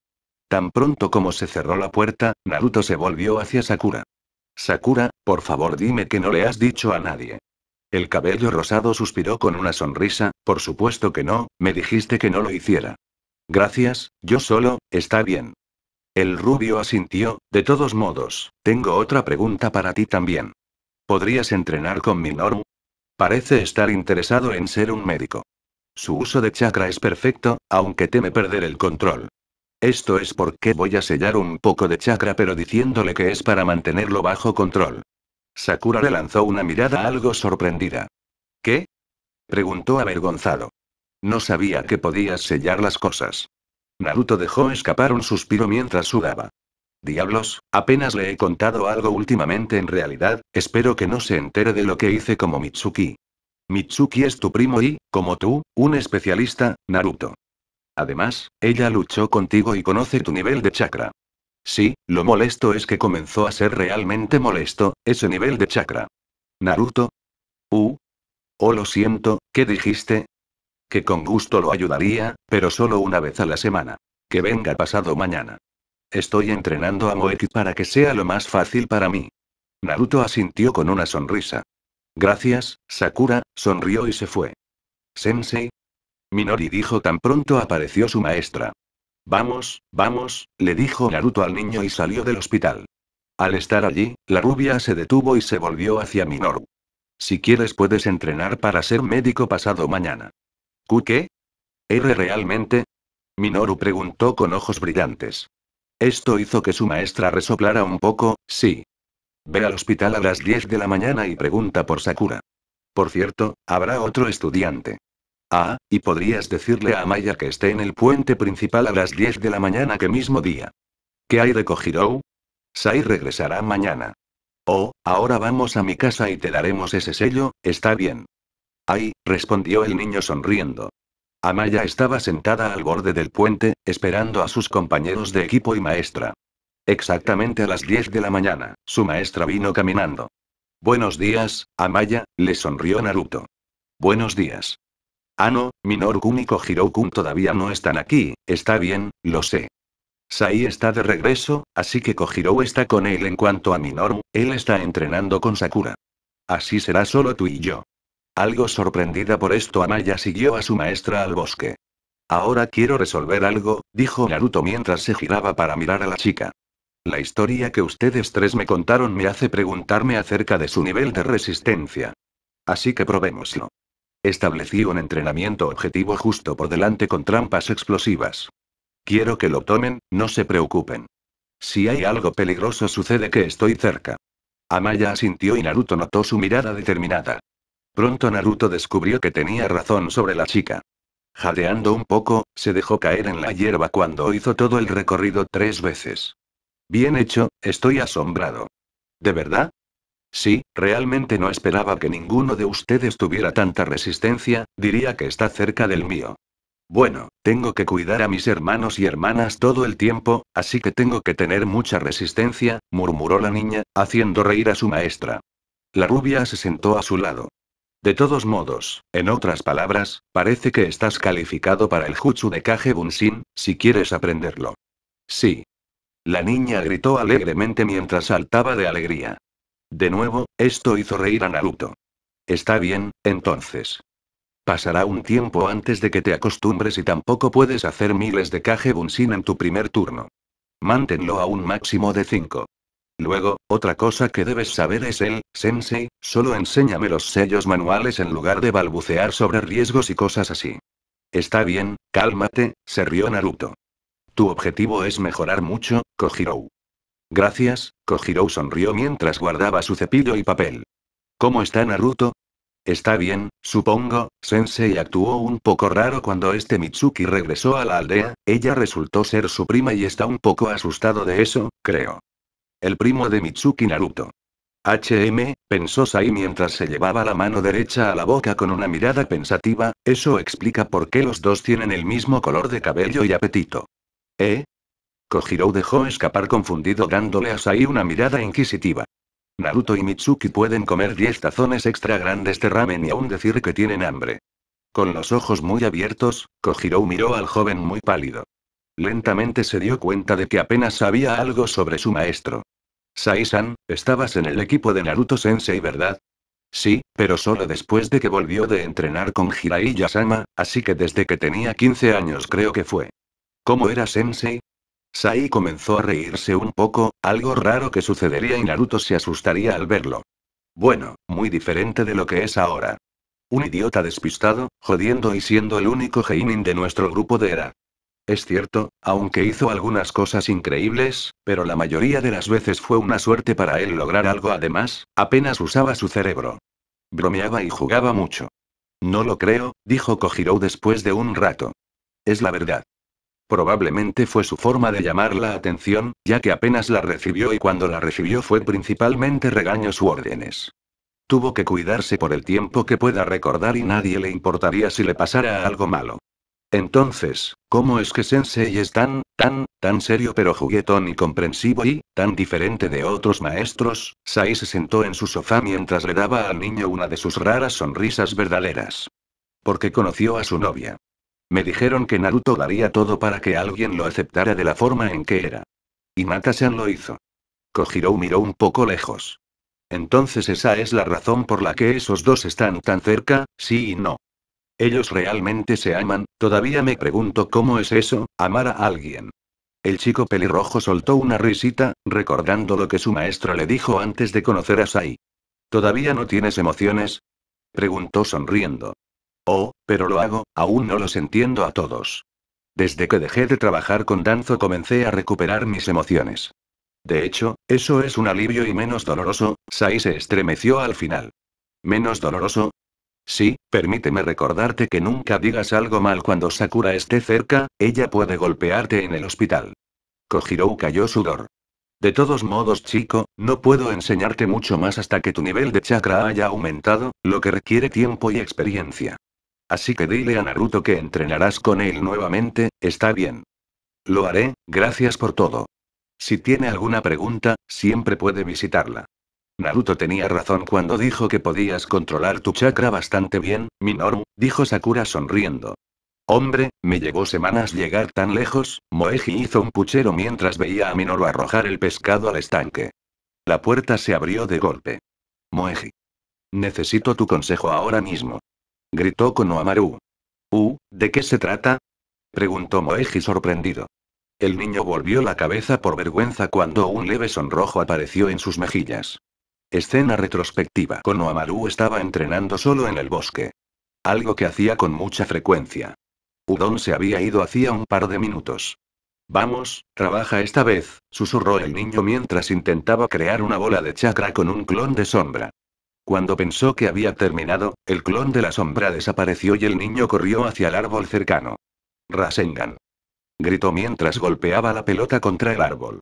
Tan pronto como se cerró la puerta, Naruto se volvió hacia Sakura. Sakura, por favor dime que no le has dicho a nadie. El cabello rosado suspiró con una sonrisa, por supuesto que no, me dijiste que no lo hiciera. Gracias, yo solo, está bien. El rubio asintió, de todos modos, tengo otra pregunta para ti también. ¿Podrías entrenar con Minoru? Parece estar interesado en ser un médico. Su uso de chakra es perfecto, aunque teme perder el control. Esto es porque voy a sellar un poco de chakra pero diciéndole que es para mantenerlo bajo control. Sakura le lanzó una mirada algo sorprendida. ¿Qué? preguntó avergonzado. No sabía que podías sellar las cosas. Naruto dejó escapar un suspiro mientras sudaba. Diablos, apenas le he contado algo últimamente en realidad, espero que no se entere de lo que hice como Mitsuki. Mitsuki es tu primo y, como tú, un especialista, Naruto. Además, ella luchó contigo y conoce tu nivel de chakra. Sí, lo molesto es que comenzó a ser realmente molesto, ese nivel de chakra. Naruto. Uh. Oh, lo siento, ¿qué dijiste? Que con gusto lo ayudaría, pero solo una vez a la semana. Que venga pasado mañana. Estoy entrenando a Moeki para que sea lo más fácil para mí. Naruto asintió con una sonrisa. Gracias, Sakura, sonrió y se fue. Sensei, Minori dijo tan pronto apareció su maestra. Vamos, vamos, le dijo Naruto al niño y salió del hospital. Al estar allí, la rubia se detuvo y se volvió hacia Minoru. Si quieres puedes entrenar para ser médico pasado mañana. ¿Ku qué? ¿R realmente? Minoru preguntó con ojos brillantes. Esto hizo que su maestra resoplara un poco, sí. Ve al hospital a las 10 de la mañana y pregunta por Sakura. Por cierto, habrá otro estudiante. Ah, y podrías decirle a Amaya que esté en el puente principal a las 10 de la mañana que mismo día. ¿Qué hay de Kojirou? Sai regresará mañana. Oh, ahora vamos a mi casa y te daremos ese sello, está bien. Ay, respondió el niño sonriendo. Amaya estaba sentada al borde del puente, esperando a sus compañeros de equipo y maestra. Exactamente a las 10 de la mañana, su maestra vino caminando. Buenos días, Amaya, le sonrió Naruto. Buenos días. Ano, ah, no, Minoru-kun y Kojiro-kun todavía no están aquí, está bien, lo sé. Sai está de regreso, así que Kojiro está con él en cuanto a Minor, él está entrenando con Sakura. Así será solo tú y yo. Algo sorprendida por esto Amaya siguió a su maestra al bosque. Ahora quiero resolver algo, dijo Naruto mientras se giraba para mirar a la chica. La historia que ustedes tres me contaron me hace preguntarme acerca de su nivel de resistencia. Así que probémoslo. Establecí un entrenamiento objetivo justo por delante con trampas explosivas. Quiero que lo tomen, no se preocupen. Si hay algo peligroso sucede que estoy cerca. Amaya asintió y Naruto notó su mirada determinada. Pronto Naruto descubrió que tenía razón sobre la chica. Jadeando un poco, se dejó caer en la hierba cuando hizo todo el recorrido tres veces. Bien hecho, estoy asombrado. ¿De verdad? Sí, realmente no esperaba que ninguno de ustedes tuviera tanta resistencia, diría que está cerca del mío. Bueno, tengo que cuidar a mis hermanos y hermanas todo el tiempo, así que tengo que tener mucha resistencia, murmuró la niña, haciendo reír a su maestra. La rubia se sentó a su lado. De todos modos, en otras palabras, parece que estás calificado para el jutsu de Kage Bunshin, si quieres aprenderlo. Sí. La niña gritó alegremente mientras saltaba de alegría. De nuevo, esto hizo reír a Naruto. Está bien, entonces. Pasará un tiempo antes de que te acostumbres y tampoco puedes hacer miles de Kage Bunshin en tu primer turno. Manténlo a un máximo de 5. Luego, otra cosa que debes saber es el, Sensei, solo enséñame los sellos manuales en lugar de balbucear sobre riesgos y cosas así. Está bien, cálmate, se rió Naruto. Tu objetivo es mejorar mucho, Kojiro. Gracias, Kojiro sonrió mientras guardaba su cepillo y papel. ¿Cómo está Naruto? Está bien, supongo, Sensei actuó un poco raro cuando este Mitsuki regresó a la aldea, ella resultó ser su prima y está un poco asustado de eso, creo. El primo de Mitsuki Naruto. HM, pensó Sai mientras se llevaba la mano derecha a la boca con una mirada pensativa, eso explica por qué los dos tienen el mismo color de cabello y apetito. ¿Eh? Kojiro dejó pues escapar confundido dándole a Sai una mirada inquisitiva. Naruto y Mitsuki pueden comer 10 tazones extra grandes de ramen y aún decir que tienen hambre. Con los ojos muy abiertos, Kojiro miró al joven muy pálido. Lentamente se dio cuenta de que apenas sabía algo sobre su maestro. Sai-san, estabas en el equipo de Naruto Sensei, ¿verdad? Sí, pero solo después de que volvió de entrenar con jiraiya Yasama, así que desde que tenía 15 años creo que fue. ¿Cómo era Sensei? Sai comenzó a reírse un poco, algo raro que sucedería y Naruto se asustaría al verlo. Bueno, muy diferente de lo que es ahora. Un idiota despistado, jodiendo y siendo el único Heinin de nuestro grupo de era. Es cierto, aunque hizo algunas cosas increíbles, pero la mayoría de las veces fue una suerte para él lograr algo además, apenas usaba su cerebro. Bromeaba y jugaba mucho. No lo creo, dijo Kojiro después de un rato. Es la verdad. Probablemente fue su forma de llamar la atención, ya que apenas la recibió y cuando la recibió fue principalmente regaños u órdenes. Tuvo que cuidarse por el tiempo que pueda recordar y nadie le importaría si le pasara algo malo. Entonces, ¿cómo es que Sensei es tan, tan, tan serio pero juguetón y comprensivo y, tan diferente de otros maestros? Sai se sentó en su sofá mientras le daba al niño una de sus raras sonrisas verdaderas. Porque conoció a su novia. Me dijeron que Naruto daría todo para que alguien lo aceptara de la forma en que era. Y Natasan lo hizo. Kojiro miró un poco lejos. Entonces esa es la razón por la que esos dos están tan cerca, sí y no. Ellos realmente se aman, todavía me pregunto cómo es eso, amar a alguien. El chico pelirrojo soltó una risita, recordando lo que su maestro le dijo antes de conocer a Sai. ¿Todavía no tienes emociones? Preguntó sonriendo. Oh, pero lo hago, aún no los entiendo a todos. Desde que dejé de trabajar con Danzo comencé a recuperar mis emociones. De hecho, eso es un alivio y menos doloroso, Sai se estremeció al final. ¿Menos doloroso? Sí, permíteme recordarte que nunca digas algo mal cuando Sakura esté cerca, ella puede golpearte en el hospital. Kojiro cayó sudor. De todos modos, chico, no puedo enseñarte mucho más hasta que tu nivel de chakra haya aumentado, lo que requiere tiempo y experiencia. Así que dile a Naruto que entrenarás con él nuevamente, está bien. Lo haré, gracias por todo. Si tiene alguna pregunta, siempre puede visitarla. Naruto tenía razón cuando dijo que podías controlar tu chakra bastante bien, Minoru, dijo Sakura sonriendo. Hombre, me llevó semanas llegar tan lejos, Moeji hizo un puchero mientras veía a Minoru arrojar el pescado al estanque. La puerta se abrió de golpe. Moeji. Necesito tu consejo ahora mismo gritó Konohamaru. Uh, ¿de qué se trata? preguntó Moeji sorprendido. El niño volvió la cabeza por vergüenza cuando un leve sonrojo apareció en sus mejillas. Escena retrospectiva. Konohamaru estaba entrenando solo en el bosque. Algo que hacía con mucha frecuencia. Udon se había ido hacía un par de minutos. Vamos, trabaja esta vez, susurró el niño mientras intentaba crear una bola de chakra con un clon de sombra. Cuando pensó que había terminado, el clon de la sombra desapareció y el niño corrió hacia el árbol cercano. Rasengan. Gritó mientras golpeaba la pelota contra el árbol.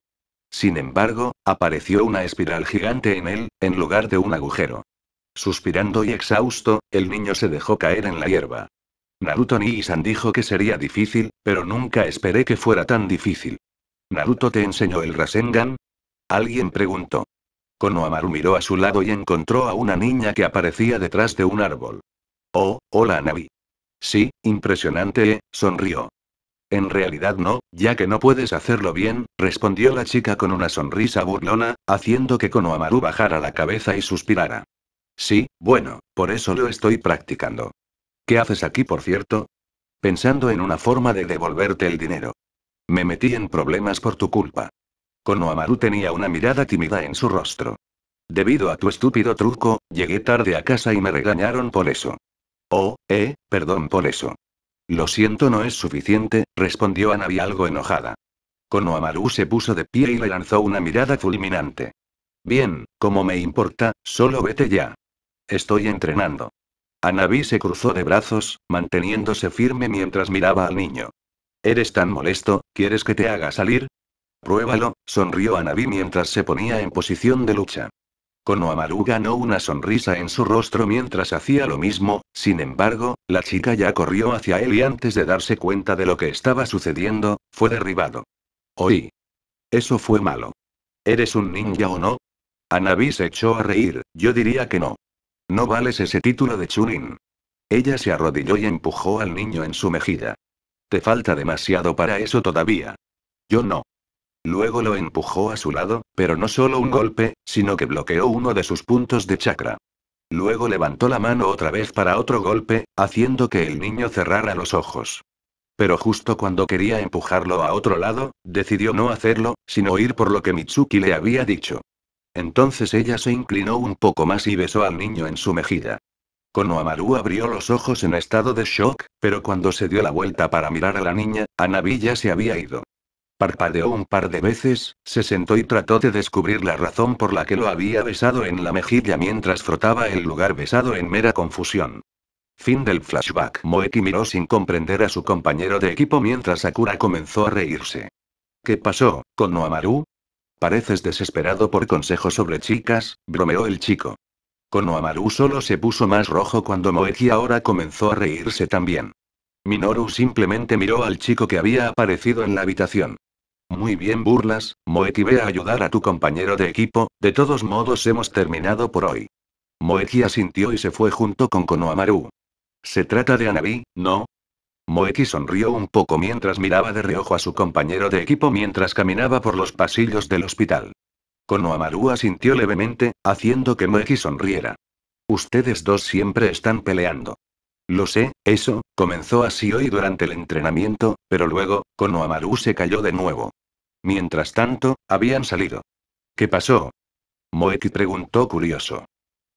Sin embargo, apareció una espiral gigante en él, en lugar de un agujero. Suspirando y exhausto, el niño se dejó caer en la hierba. Naruto Ni-san dijo que sería difícil, pero nunca esperé que fuera tan difícil. ¿Naruto te enseñó el Rasengan? Alguien preguntó. Konohamaru miró a su lado y encontró a una niña que aparecía detrás de un árbol. Oh, hola Navi. Sí, impresionante, eh, sonrió. En realidad no, ya que no puedes hacerlo bien, respondió la chica con una sonrisa burlona, haciendo que Konohamaru bajara la cabeza y suspirara. Sí, bueno, por eso lo estoy practicando. ¿Qué haces aquí, por cierto? Pensando en una forma de devolverte el dinero. Me metí en problemas por tu culpa. Konohamaru tenía una mirada tímida en su rostro. Debido a tu estúpido truco, llegué tarde a casa y me regañaron por eso. Oh, eh, perdón por eso. Lo siento no es suficiente, respondió Anabi algo enojada. Konohamaru se puso de pie y le lanzó una mirada fulminante. Bien, como me importa, solo vete ya. Estoy entrenando. Anabi se cruzó de brazos, manteniéndose firme mientras miraba al niño. Eres tan molesto, ¿quieres que te haga salir? Pruébalo, sonrió Anabi mientras se ponía en posición de lucha. Konohamaru ganó una sonrisa en su rostro mientras hacía lo mismo, sin embargo, la chica ya corrió hacia él y antes de darse cuenta de lo que estaba sucediendo, fue derribado. Oí. Eso fue malo. ¿Eres un ninja o no? Anabi se echó a reír, yo diría que no. No vales ese título de Chunin. Ella se arrodilló y empujó al niño en su mejilla. Te falta demasiado para eso todavía. Yo no. Luego lo empujó a su lado, pero no solo un golpe, sino que bloqueó uno de sus puntos de chakra. Luego levantó la mano otra vez para otro golpe, haciendo que el niño cerrara los ojos. Pero justo cuando quería empujarlo a otro lado, decidió no hacerlo, sino ir por lo que Mitsuki le había dicho. Entonces ella se inclinó un poco más y besó al niño en su mejilla. Konohamaru abrió los ojos en estado de shock, pero cuando se dio la vuelta para mirar a la niña, Anabi ya se había ido. Parpadeó un par de veces, se sentó y trató de descubrir la razón por la que lo había besado en la mejilla mientras frotaba el lugar besado en mera confusión. Fin del flashback. Moeki miró sin comprender a su compañero de equipo mientras Akura comenzó a reírse. ¿Qué pasó, Noamaru? Pareces desesperado por consejos sobre chicas, bromeó el chico. Konohamaru solo se puso más rojo cuando Moeki ahora comenzó a reírse también. Minoru simplemente miró al chico que había aparecido en la habitación. Muy bien, burlas, Moeki ve a ayudar a tu compañero de equipo, de todos modos hemos terminado por hoy. Moeki asintió y se fue junto con Konohamaru. ¿Se trata de Anabi, no? Moeki sonrió un poco mientras miraba de reojo a su compañero de equipo mientras caminaba por los pasillos del hospital. Konohamaru asintió levemente, haciendo que Moeki sonriera. Ustedes dos siempre están peleando. Lo sé, eso, comenzó así hoy durante el entrenamiento, pero luego, Konohamaru se cayó de nuevo. Mientras tanto, habían salido. ¿Qué pasó? Moeki preguntó curioso.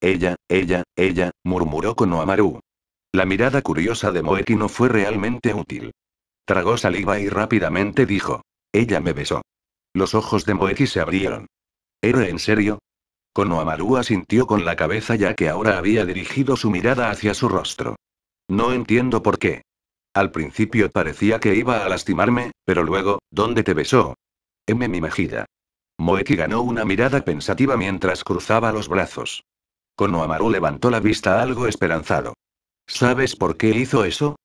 Ella, ella, ella, murmuró Konohamaru. La mirada curiosa de Moeki no fue realmente útil. Tragó saliva y rápidamente dijo. Ella me besó. Los ojos de Moeki se abrieron. ¿Era en serio? Konohamaru asintió con la cabeza ya que ahora había dirigido su mirada hacia su rostro. No entiendo por qué. Al principio parecía que iba a lastimarme, pero luego, ¿dónde te besó? M mi mejilla. Moeki ganó una mirada pensativa mientras cruzaba los brazos. Konohamaru levantó la vista algo esperanzado. ¿Sabes por qué hizo eso?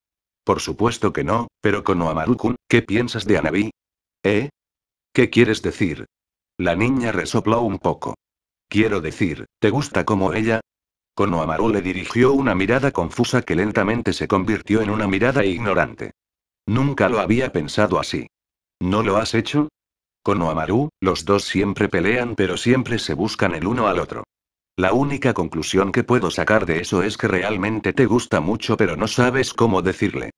Por supuesto que no, pero Konohamaru-kun, ¿qué piensas de Anabi? ¿Eh? ¿Qué quieres decir? La niña resopló un poco. Quiero decir, ¿te gusta como ella? Konohamaru le dirigió una mirada confusa que lentamente se convirtió en una mirada ignorante. Nunca lo había pensado así. ¿No lo has hecho? Konohamaru, los dos siempre pelean pero siempre se buscan el uno al otro. La única conclusión que puedo sacar de eso es que realmente te gusta mucho pero no sabes cómo decirle.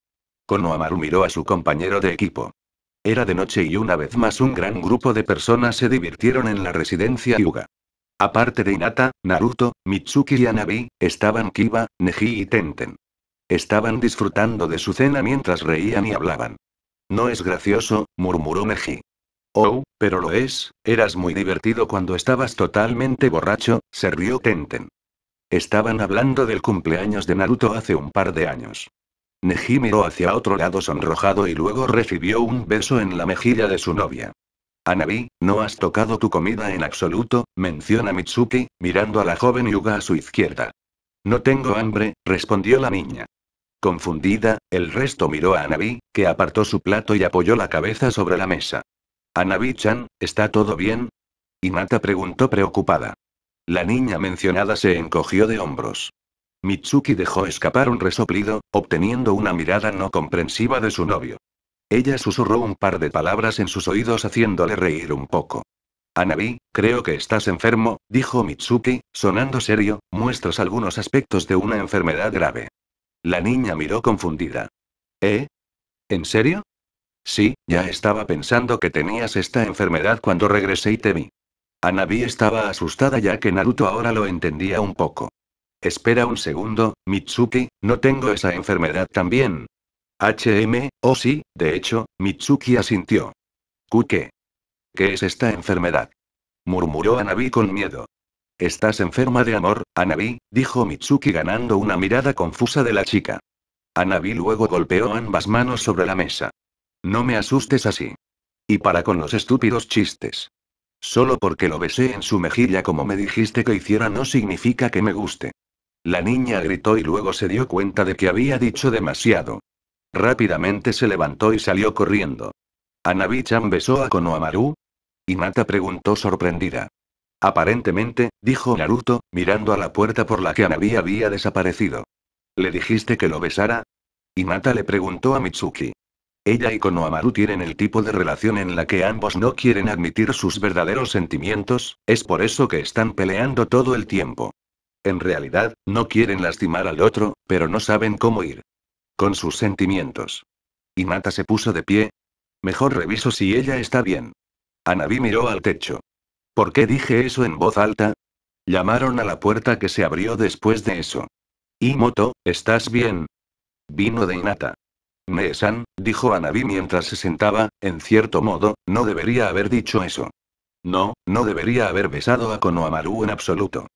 Konohamaru miró a su compañero de equipo. Era de noche y una vez más un gran grupo de personas se divirtieron en la residencia Yuga. Aparte de Hinata, Naruto, Mitsuki y Anabi, estaban Kiba, Neji y Tenten. Estaban disfrutando de su cena mientras reían y hablaban. No es gracioso, murmuró Neji. Oh, pero lo es, eras muy divertido cuando estabas totalmente borracho, se rió Tenten. Estaban hablando del cumpleaños de Naruto hace un par de años. Neji miró hacia otro lado sonrojado y luego recibió un beso en la mejilla de su novia. Anabi, no has tocado tu comida en absoluto, menciona Mitsuki, mirando a la joven Yuga a su izquierda. No tengo hambre, respondió la niña. Confundida, el resto miró a Anabi, que apartó su plato y apoyó la cabeza sobre la mesa. Anabi-chan, ¿está todo bien? Inata preguntó preocupada. La niña mencionada se encogió de hombros. Mitsuki dejó escapar un resoplido, obteniendo una mirada no comprensiva de su novio. Ella susurró un par de palabras en sus oídos haciéndole reír un poco. Anabi, creo que estás enfermo, dijo Mitsuki, sonando serio, muestras algunos aspectos de una enfermedad grave. La niña miró confundida. ¿Eh? ¿En serio? Sí, ya estaba pensando que tenías esta enfermedad cuando regresé y te vi. Anabi estaba asustada ya que Naruto ahora lo entendía un poco. Espera un segundo, Mitsuki, no tengo esa enfermedad también, HM, oh sí, de hecho, Mitsuki asintió. ¿Qué? ¿Qué es esta enfermedad? murmuró Anabi con miedo. Estás enferma de amor, Anabi, dijo Mitsuki ganando una mirada confusa de la chica. Anabi luego golpeó ambas manos sobre la mesa. No me asustes así. Y para con los estúpidos chistes. Solo porque lo besé en su mejilla como me dijiste que hiciera no significa que me guste. La niña gritó y luego se dio cuenta de que había dicho demasiado. Rápidamente se levantó y salió corriendo. ¿Anabichan besó a Konohamaru? Mata preguntó sorprendida. Aparentemente, dijo Naruto, mirando a la puerta por la que Anabi había desaparecido. ¿Le dijiste que lo besara? Mata le preguntó a Mitsuki. Ella y Konohamaru tienen el tipo de relación en la que ambos no quieren admitir sus verdaderos sentimientos, es por eso que están peleando todo el tiempo. En realidad, no quieren lastimar al otro, pero no saben cómo ir. Con sus sentimientos. Inata se puso de pie. Mejor reviso si ella está bien. Anabi miró al techo. ¿Por qué dije eso en voz alta? Llamaron a la puerta que se abrió después de eso. Imoto, ¿estás bien? Vino de Inata. Meesan, dijo Anabi mientras se sentaba, en cierto modo, no debería haber dicho eso. No, no debería haber besado a Konohamaru en absoluto.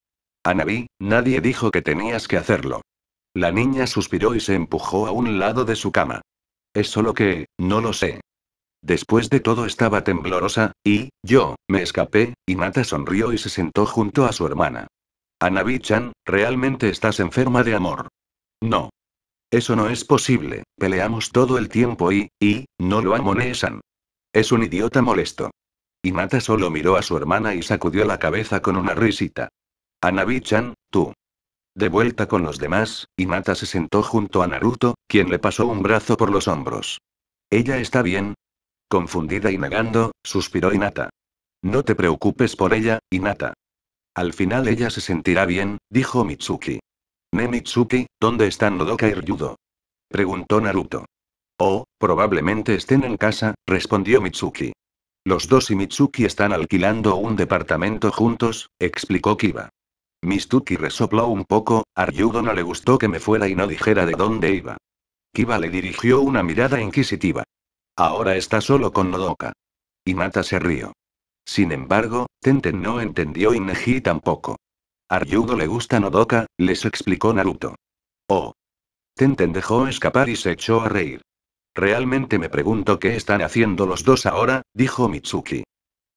Anabi, nadie dijo que tenías que hacerlo. La niña suspiró y se empujó a un lado de su cama. Es solo que, no lo sé. Después de todo estaba temblorosa, y, yo, me escapé, y Nata sonrió y se sentó junto a su hermana. Anabichan, realmente estás enferma de amor. No. Eso no es posible, peleamos todo el tiempo y, y, no lo amo Neesan. Es un idiota molesto. Y Nata solo miró a su hermana y sacudió la cabeza con una risita. Anabichan, tú de vuelta con los demás, y se sentó junto a Naruto, quien le pasó un brazo por los hombros. ¿Ella está bien? Confundida y negando, suspiró Inata. No te preocupes por ella, Inata. Al final ella se sentirá bien, dijo Mitsuki. Ne Mitsuki, ¿dónde están Nodoka y Ryudo? Preguntó Naruto. Oh, probablemente estén en casa, respondió Mitsuki. Los dos y Mitsuki están alquilando un departamento juntos, explicó Kiba. Mistuki resopló un poco, Aryudo no le gustó que me fuera y no dijera de dónde iba. Kiba le dirigió una mirada inquisitiva. Ahora está solo con Nodoka. mata se rió. Sin embargo, Tenten no entendió y Neji tampoco. Aryugo le gusta Nodoka, les explicó Naruto. Oh. Tenten dejó escapar y se echó a reír. Realmente me pregunto qué están haciendo los dos ahora, dijo Mitsuki.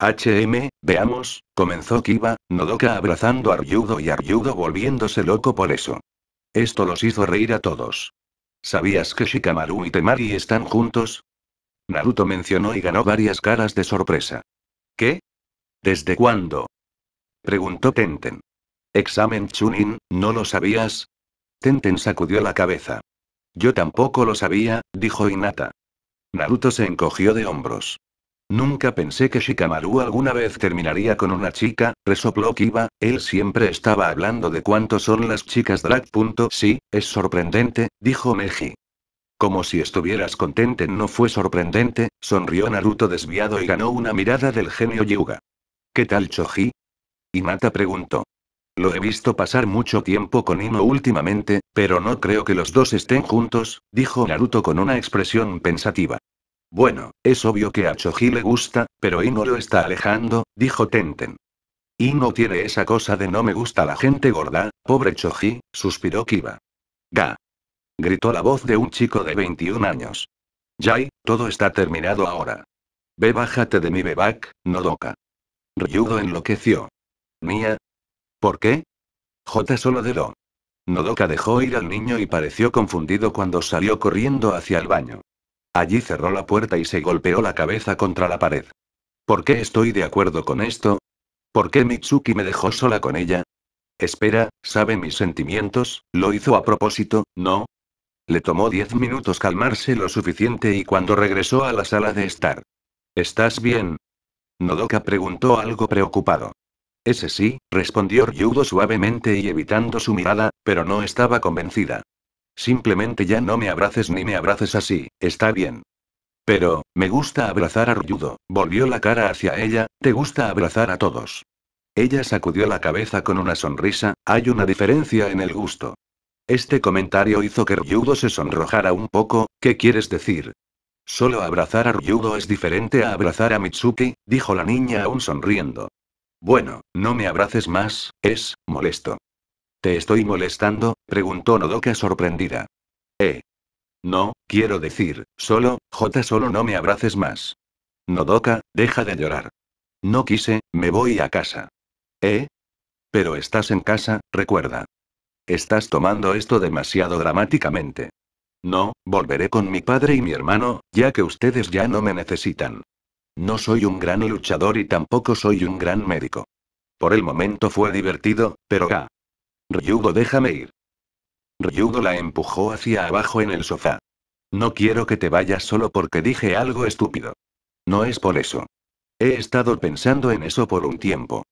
HM, veamos, comenzó Kiba, Nodoka abrazando a Ryudo y Aryudo volviéndose loco por eso. Esto los hizo reír a todos. ¿Sabías que Shikamaru y Temari están juntos? Naruto mencionó y ganó varias caras de sorpresa. ¿Qué? ¿Desde cuándo? Preguntó Tenten. Examen Chunin, ¿no lo sabías? Tenten sacudió la cabeza. Yo tampoco lo sabía, dijo Inata. Naruto se encogió de hombros. Nunca pensé que Shikamaru alguna vez terminaría con una chica, resopló Kiba, él siempre estaba hablando de cuánto son las chicas drag. Sí, es sorprendente, dijo Meji. Como si estuvieras contente no fue sorprendente, sonrió Naruto desviado y ganó una mirada del genio Yuga. ¿Qué tal Choji? Inata preguntó. Lo he visto pasar mucho tiempo con Ino últimamente, pero no creo que los dos estén juntos, dijo Naruto con una expresión pensativa. Bueno, es obvio que a Choji le gusta, pero Ino lo está alejando, dijo Tenten. Ino tiene esa cosa de no me gusta la gente gorda, pobre Choji, suspiró Kiba. Ga. Gritó la voz de un chico de 21 años. Jai, todo está terminado ahora. Ve bájate de mi bebac, Nodoka. Ryudo enloqueció. Mía. ¿Por qué? J solo de lo. Nodoka dejó ir al niño y pareció confundido cuando salió corriendo hacia el baño. Allí cerró la puerta y se golpeó la cabeza contra la pared. ¿Por qué estoy de acuerdo con esto? ¿Por qué Mitsuki me dejó sola con ella? Espera, ¿sabe mis sentimientos? ¿Lo hizo a propósito, no? Le tomó diez minutos calmarse lo suficiente y cuando regresó a la sala de estar. ¿Estás bien? Nodoka preguntó algo preocupado. Ese sí, respondió Ryudo suavemente y evitando su mirada, pero no estaba convencida. Simplemente ya no me abraces ni me abraces así, está bien. Pero, me gusta abrazar a Ryudo, volvió la cara hacia ella, te gusta abrazar a todos. Ella sacudió la cabeza con una sonrisa, hay una diferencia en el gusto. Este comentario hizo que Ryudo se sonrojara un poco, ¿qué quieres decir? Solo abrazar a Ryudo es diferente a abrazar a Mitsuki, dijo la niña aún sonriendo. Bueno, no me abraces más, es molesto. ¿Te estoy molestando? preguntó Nodoka sorprendida. Eh. No, quiero decir, solo, J, solo no me abraces más. Nodoka, deja de llorar. No quise, me voy a casa. ¿Eh? Pero estás en casa, recuerda. Estás tomando esto demasiado dramáticamente. No, volveré con mi padre y mi hermano, ya que ustedes ya no me necesitan. No soy un gran luchador y tampoco soy un gran médico. Por el momento fue divertido, pero ah. Ryudo déjame ir. Ryudo la empujó hacia abajo en el sofá. No quiero que te vayas solo porque dije algo estúpido. No es por eso. He estado pensando en eso por un tiempo.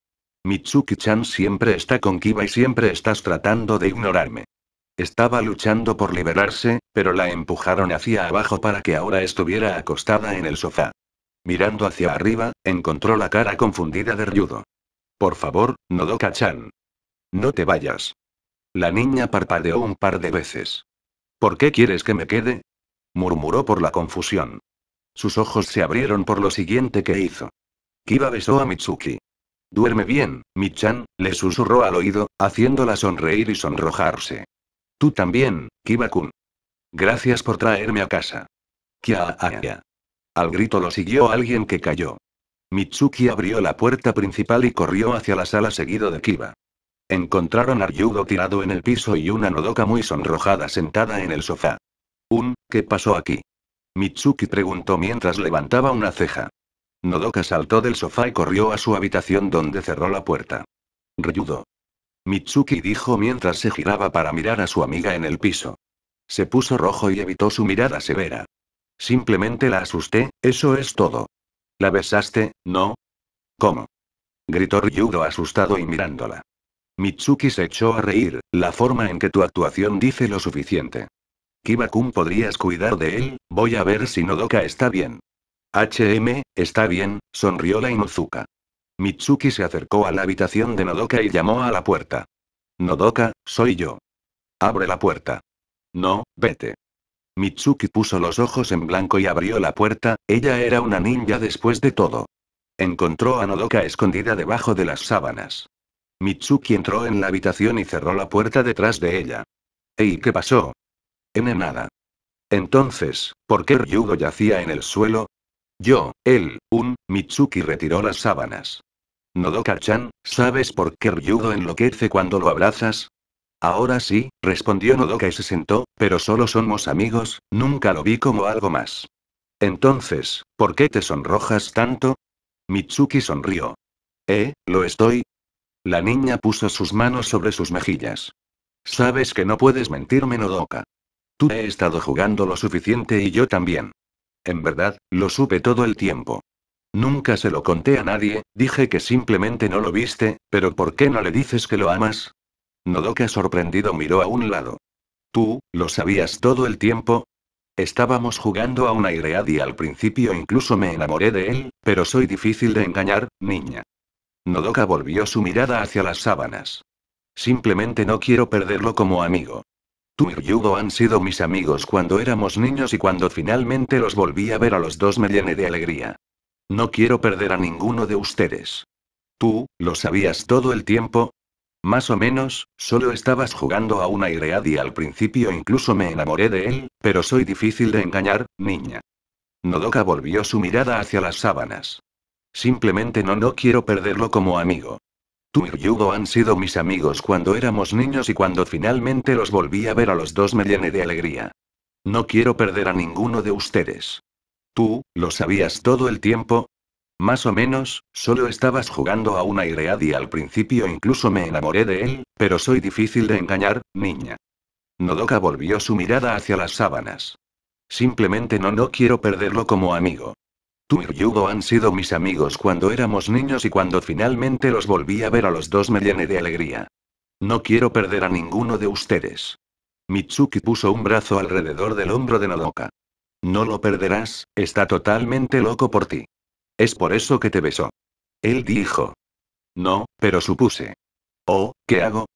Mitsuki-chan siempre está con Kiba y siempre estás tratando de ignorarme. Estaba luchando por liberarse, pero la empujaron hacia abajo para que ahora estuviera acostada en el sofá. Mirando hacia arriba, encontró la cara confundida de Ryudo. Por favor, Nodoka-chan. No te vayas. La niña parpadeó un par de veces. ¿Por qué quieres que me quede? murmuró por la confusión. Sus ojos se abrieron por lo siguiente que hizo. Kiba besó a Mitsuki. Duerme bien, Michan, le susurró al oído, haciéndola sonreír y sonrojarse. Tú también, Kiba-kun. Gracias por traerme a casa. Kia. Al grito lo siguió alguien que cayó. Mitsuki abrió la puerta principal y corrió hacia la sala seguido de Kiba. Encontraron a Ryudo tirado en el piso y una Nodoka muy sonrojada sentada en el sofá. Un, ¿qué pasó aquí? Mitsuki preguntó mientras levantaba una ceja. Nodoka saltó del sofá y corrió a su habitación donde cerró la puerta. Ryudo. Mitsuki dijo mientras se giraba para mirar a su amiga en el piso. Se puso rojo y evitó su mirada severa. Simplemente la asusté, eso es todo. ¿La besaste, no? ¿Cómo? Gritó Ryudo asustado y mirándola. Mitsuki se echó a reír, la forma en que tu actuación dice lo suficiente. kiba podrías cuidar de él, voy a ver si Nodoka está bien. HM, está bien, sonrió la Inuzuka. Mitsuki se acercó a la habitación de Nodoka y llamó a la puerta. Nodoka, soy yo. Abre la puerta. No, vete. Mitsuki puso los ojos en blanco y abrió la puerta, ella era una ninja después de todo. Encontró a Nodoka escondida debajo de las sábanas. Mitsuki entró en la habitación y cerró la puerta detrás de ella. ¿Y qué pasó? N nada. Entonces, ¿por qué Ryudo yacía en el suelo? Yo, él, un, Mitsuki retiró las sábanas. Nodoka-chan, ¿sabes por qué Ryudo enloquece cuando lo abrazas? Ahora sí, respondió Nodoka y se sentó, pero solo somos amigos, nunca lo vi como algo más. Entonces, ¿por qué te sonrojas tanto? Mitsuki sonrió. Eh, lo estoy, la niña puso sus manos sobre sus mejillas. Sabes que no puedes mentirme, Nodoka. Tú he estado jugando lo suficiente y yo también. En verdad, lo supe todo el tiempo. Nunca se lo conté a nadie, dije que simplemente no lo viste, pero ¿por qué no le dices que lo amas? Nodoka sorprendido miró a un lado. ¿Tú, lo sabías todo el tiempo? Estábamos jugando a una iread y al principio incluso me enamoré de él, pero soy difícil de engañar, niña. Nodoka volvió su mirada hacia las sábanas. Simplemente no quiero perderlo como amigo. Tú y Yugo han sido mis amigos cuando éramos niños y cuando finalmente los volví a ver a los dos me llené de alegría. No quiero perder a ninguno de ustedes. Tú, ¿lo sabías todo el tiempo? Más o menos, solo estabas jugando a una idea y al principio incluso me enamoré de él, pero soy difícil de engañar, niña. Nodoka volvió su mirada hacia las sábanas. Simplemente no no quiero perderlo como amigo. Tú y Yugo han sido mis amigos cuando éramos niños y cuando finalmente los volví a ver a los dos me llené de alegría. No quiero perder a ninguno de ustedes. ¿Tú, lo sabías todo el tiempo? Más o menos, solo estabas jugando a una y al principio incluso me enamoré de él, pero soy difícil de engañar, niña. Nodoka volvió su mirada hacia las sábanas. Simplemente no no quiero perderlo como amigo. Tú y Yugo han sido mis amigos cuando éramos niños y cuando finalmente los volví a ver a los dos me llené de alegría. No quiero perder a ninguno de ustedes. Mitsuki puso un brazo alrededor del hombro de Nodoka. No lo perderás, está totalmente loco por ti. Es por eso que te besó. Él dijo. No, pero supuse. Oh, ¿qué hago?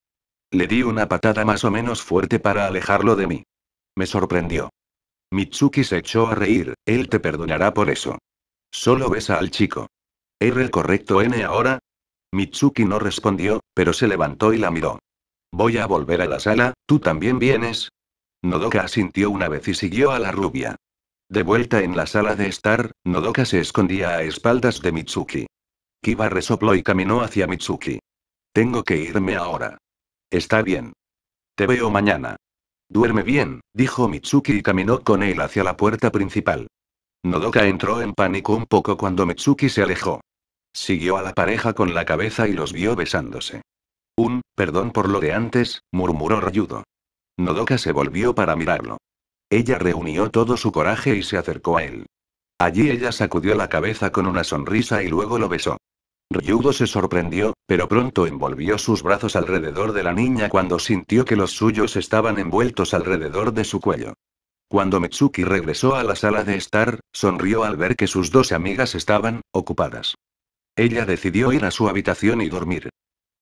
Le di una patada más o menos fuerte para alejarlo de mí. Me sorprendió. Mitsuki se echó a reír, él te perdonará por eso. Solo besa al chico. ¿R correcto N ahora? Mitsuki no respondió, pero se levantó y la miró. Voy a volver a la sala, ¿tú también vienes? Nodoka asintió una vez y siguió a la rubia. De vuelta en la sala de estar, Nodoka se escondía a espaldas de Mitsuki. Kiba resopló y caminó hacia Mitsuki. Tengo que irme ahora. Está bien. Te veo mañana. Duerme bien, dijo Mitsuki y caminó con él hacia la puerta principal. Nodoka entró en pánico un poco cuando Mitsuki se alejó. Siguió a la pareja con la cabeza y los vio besándose. Un, perdón por lo de antes, murmuró Ryudo. Nodoka se volvió para mirarlo. Ella reunió todo su coraje y se acercó a él. Allí ella sacudió la cabeza con una sonrisa y luego lo besó. Ryudo se sorprendió, pero pronto envolvió sus brazos alrededor de la niña cuando sintió que los suyos estaban envueltos alrededor de su cuello. Cuando Mitsuki regresó a la sala de estar, sonrió al ver que sus dos amigas estaban ocupadas. Ella decidió ir a su habitación y dormir.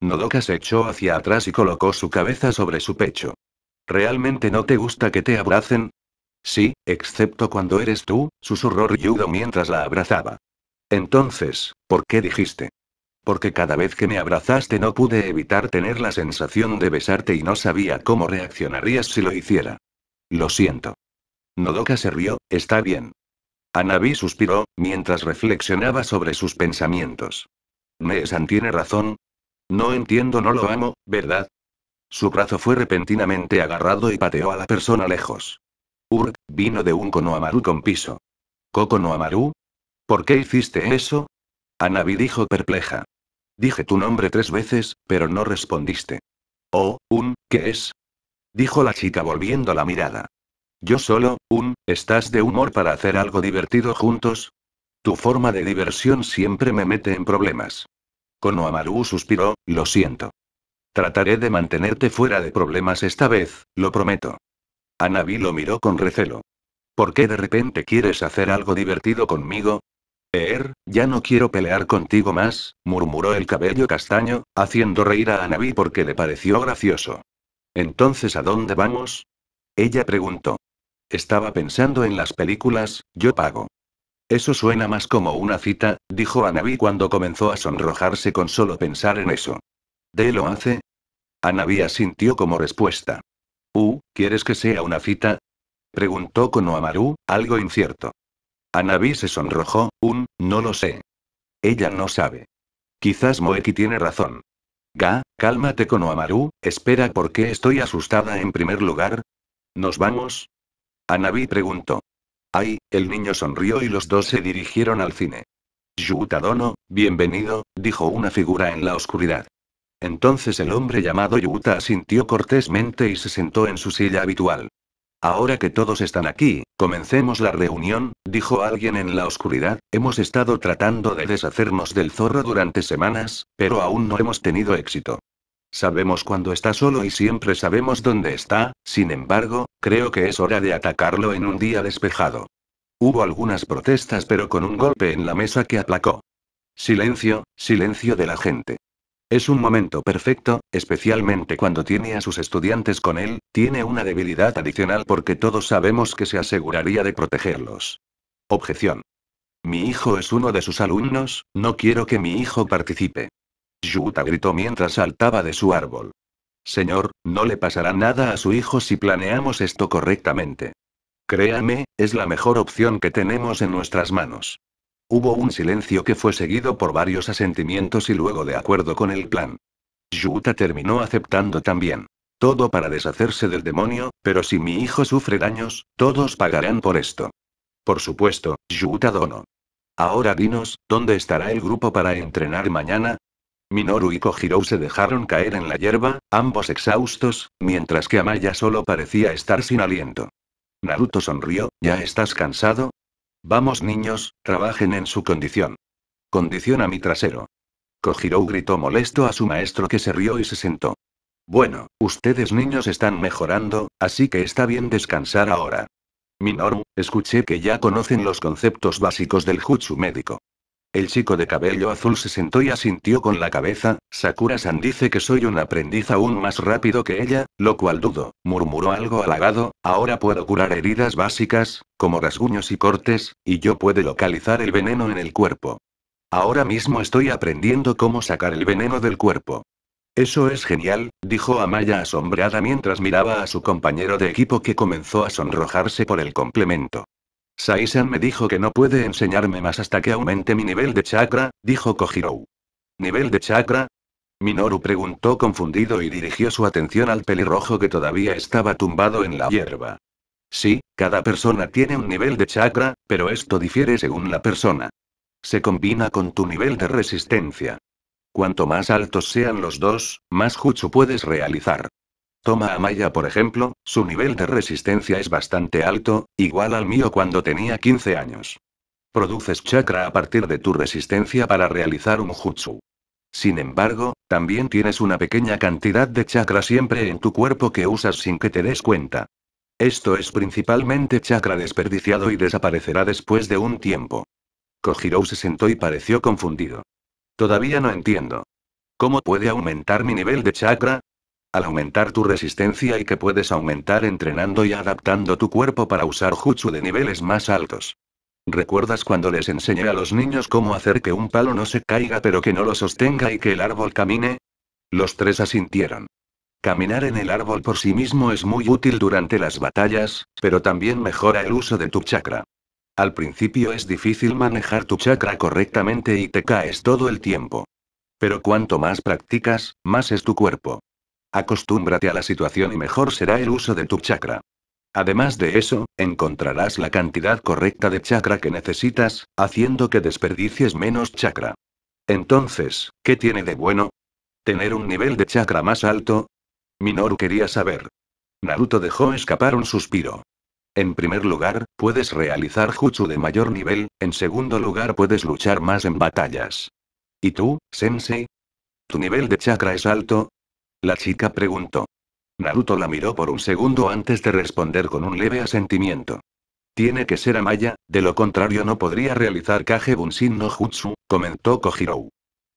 Nodoka se echó hacia atrás y colocó su cabeza sobre su pecho. ¿Realmente no te gusta que te abracen? Sí, excepto cuando eres tú, susurró Ryudo mientras la abrazaba. Entonces, ¿por qué dijiste? Porque cada vez que me abrazaste no pude evitar tener la sensación de besarte y no sabía cómo reaccionarías si lo hiciera. Lo siento. Nodoka se rió, está bien. Anabi suspiró, mientras reflexionaba sobre sus pensamientos. Meesan tiene razón. No entiendo, no lo amo, ¿verdad? Su brazo fue repentinamente agarrado y pateó a la persona lejos. Urg, vino de un Konohamaru con piso. ¿Kokonoamaru? ¿Por qué hiciste eso? Anabi dijo perpleja. Dije tu nombre tres veces, pero no respondiste. Oh, un, ¿qué es? Dijo la chica volviendo la mirada. Yo solo, un, ¿estás de humor para hacer algo divertido juntos? Tu forma de diversión siempre me mete en problemas. Konohamaru suspiró, lo siento. Trataré de mantenerte fuera de problemas esta vez, lo prometo. Anabi lo miró con recelo. ¿Por qué de repente quieres hacer algo divertido conmigo? Er, ya no quiero pelear contigo más, murmuró el cabello castaño, haciendo reír a Anabi porque le pareció gracioso. Entonces, ¿a dónde vamos? Ella preguntó. Estaba pensando en las películas, yo pago. Eso suena más como una cita, dijo Anabi cuando comenzó a sonrojarse con solo pensar en eso. ¿De lo hace? Anabi asintió como respuesta. Uh, ¿quieres que sea una cita? Preguntó con algo incierto. Anabi se sonrojó, un, no lo sé. Ella no sabe. Quizás Moeki tiene razón. Ga, cálmate con Oamaru, espera porque estoy asustada en primer lugar. ¿Nos vamos? Anabi preguntó. Ay, el niño sonrió y los dos se dirigieron al cine. Yuta dono, bienvenido, dijo una figura en la oscuridad. Entonces el hombre llamado Yuta asintió cortésmente y se sentó en su silla habitual. Ahora que todos están aquí, comencemos la reunión, dijo alguien en la oscuridad, hemos estado tratando de deshacernos del zorro durante semanas, pero aún no hemos tenido éxito. Sabemos cuándo está solo y siempre sabemos dónde está, sin embargo, creo que es hora de atacarlo en un día despejado. Hubo algunas protestas pero con un golpe en la mesa que aplacó. Silencio, silencio de la gente. Es un momento perfecto, especialmente cuando tiene a sus estudiantes con él, tiene una debilidad adicional porque todos sabemos que se aseguraría de protegerlos. Objeción. Mi hijo es uno de sus alumnos, no quiero que mi hijo participe. Yuta gritó mientras saltaba de su árbol. Señor, no le pasará nada a su hijo si planeamos esto correctamente. Créame, es la mejor opción que tenemos en nuestras manos. Hubo un silencio que fue seguido por varios asentimientos y luego de acuerdo con el plan. Yuta terminó aceptando también. Todo para deshacerse del demonio, pero si mi hijo sufre daños, todos pagarán por esto. Por supuesto, Yuta Dono. Ahora dinos, ¿dónde estará el grupo para entrenar mañana? Minoru y Kojiro se dejaron caer en la hierba, ambos exhaustos, mientras que Amaya solo parecía estar sin aliento. Naruto sonrió, ¿ya estás cansado? Vamos niños, trabajen en su condición. Condiciona mi trasero. Kojiro gritó molesto a su maestro que se rió y se sentó. Bueno, ustedes niños están mejorando, así que está bien descansar ahora. Minoru, escuché que ya conocen los conceptos básicos del jutsu médico. El chico de cabello azul se sentó y asintió con la cabeza. Sakura-san dice que soy un aprendiz aún más rápido que ella, lo cual dudo, murmuró algo halagado. Ahora puedo curar heridas básicas, como rasguños y cortes, y yo puedo localizar el veneno en el cuerpo. Ahora mismo estoy aprendiendo cómo sacar el veneno del cuerpo. Eso es genial, dijo Amaya asombrada mientras miraba a su compañero de equipo que comenzó a sonrojarse por el complemento. Saisan me dijo que no puede enseñarme más hasta que aumente mi nivel de chakra, dijo Kojiro. ¿Nivel de chakra? Minoru preguntó confundido y dirigió su atención al pelirrojo que todavía estaba tumbado en la hierba. Sí, cada persona tiene un nivel de chakra, pero esto difiere según la persona. Se combina con tu nivel de resistencia. Cuanto más altos sean los dos, más jutsu puedes realizar. Toma a Maya por ejemplo, su nivel de resistencia es bastante alto, igual al mío cuando tenía 15 años. Produces chakra a partir de tu resistencia para realizar un jutsu. Sin embargo, también tienes una pequeña cantidad de chakra siempre en tu cuerpo que usas sin que te des cuenta. Esto es principalmente chakra desperdiciado y desaparecerá después de un tiempo. Kojiro se sentó y pareció confundido. Todavía no entiendo. ¿Cómo puede aumentar mi nivel de chakra? Al aumentar tu resistencia y que puedes aumentar entrenando y adaptando tu cuerpo para usar jutsu de niveles más altos. ¿Recuerdas cuando les enseñé a los niños cómo hacer que un palo no se caiga pero que no lo sostenga y que el árbol camine? Los tres asintieron. Caminar en el árbol por sí mismo es muy útil durante las batallas, pero también mejora el uso de tu chakra. Al principio es difícil manejar tu chakra correctamente y te caes todo el tiempo. Pero cuanto más practicas, más es tu cuerpo. Acostúmbrate a la situación y mejor será el uso de tu chakra. Además de eso, encontrarás la cantidad correcta de chakra que necesitas, haciendo que desperdicies menos chakra. Entonces, ¿qué tiene de bueno? ¿Tener un nivel de chakra más alto? Minoru quería saber. Naruto dejó escapar un suspiro. En primer lugar, puedes realizar jutsu de mayor nivel, en segundo lugar puedes luchar más en batallas. ¿Y tú, Sensei? ¿Tu nivel de chakra es alto? La chica preguntó. Naruto la miró por un segundo antes de responder con un leve asentimiento. Tiene que ser Amaya, de lo contrario no podría realizar Kage Bunshin no Jutsu, comentó Kojirou.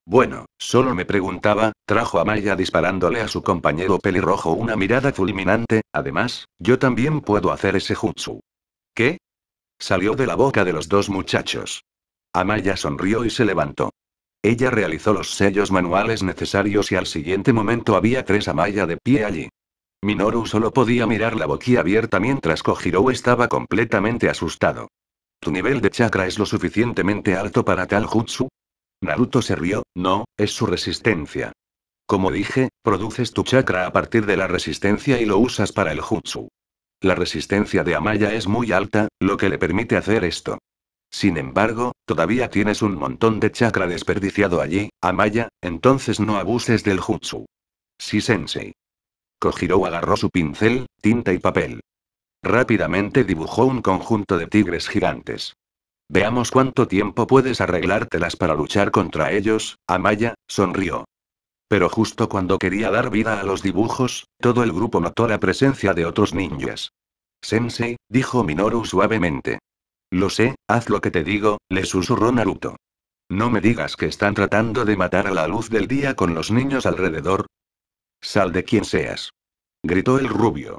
Bueno, solo me preguntaba, trajo Amaya disparándole a su compañero pelirrojo una mirada fulminante, además, yo también puedo hacer ese jutsu. ¿Qué? Salió de la boca de los dos muchachos. Amaya sonrió y se levantó. Ella realizó los sellos manuales necesarios y al siguiente momento había tres Amaya de pie allí. Minoru solo podía mirar la boquilla abierta mientras Kojiro estaba completamente asustado. ¿Tu nivel de chakra es lo suficientemente alto para tal jutsu? Naruto se rió, no, es su resistencia. Como dije, produces tu chakra a partir de la resistencia y lo usas para el jutsu. La resistencia de Amaya es muy alta, lo que le permite hacer esto. Sin embargo, todavía tienes un montón de chakra desperdiciado allí, Amaya, entonces no abuses del jutsu. Sí, sensei. Kojiro agarró su pincel, tinta y papel. Rápidamente dibujó un conjunto de tigres gigantes. Veamos cuánto tiempo puedes arreglártelas para luchar contra ellos, Amaya, sonrió. Pero justo cuando quería dar vida a los dibujos, todo el grupo notó la presencia de otros ninjas. Sensei, dijo Minoru suavemente. Lo sé, haz lo que te digo, le susurró Naruto. No me digas que están tratando de matar a la luz del día con los niños alrededor. Sal de quien seas. Gritó el rubio.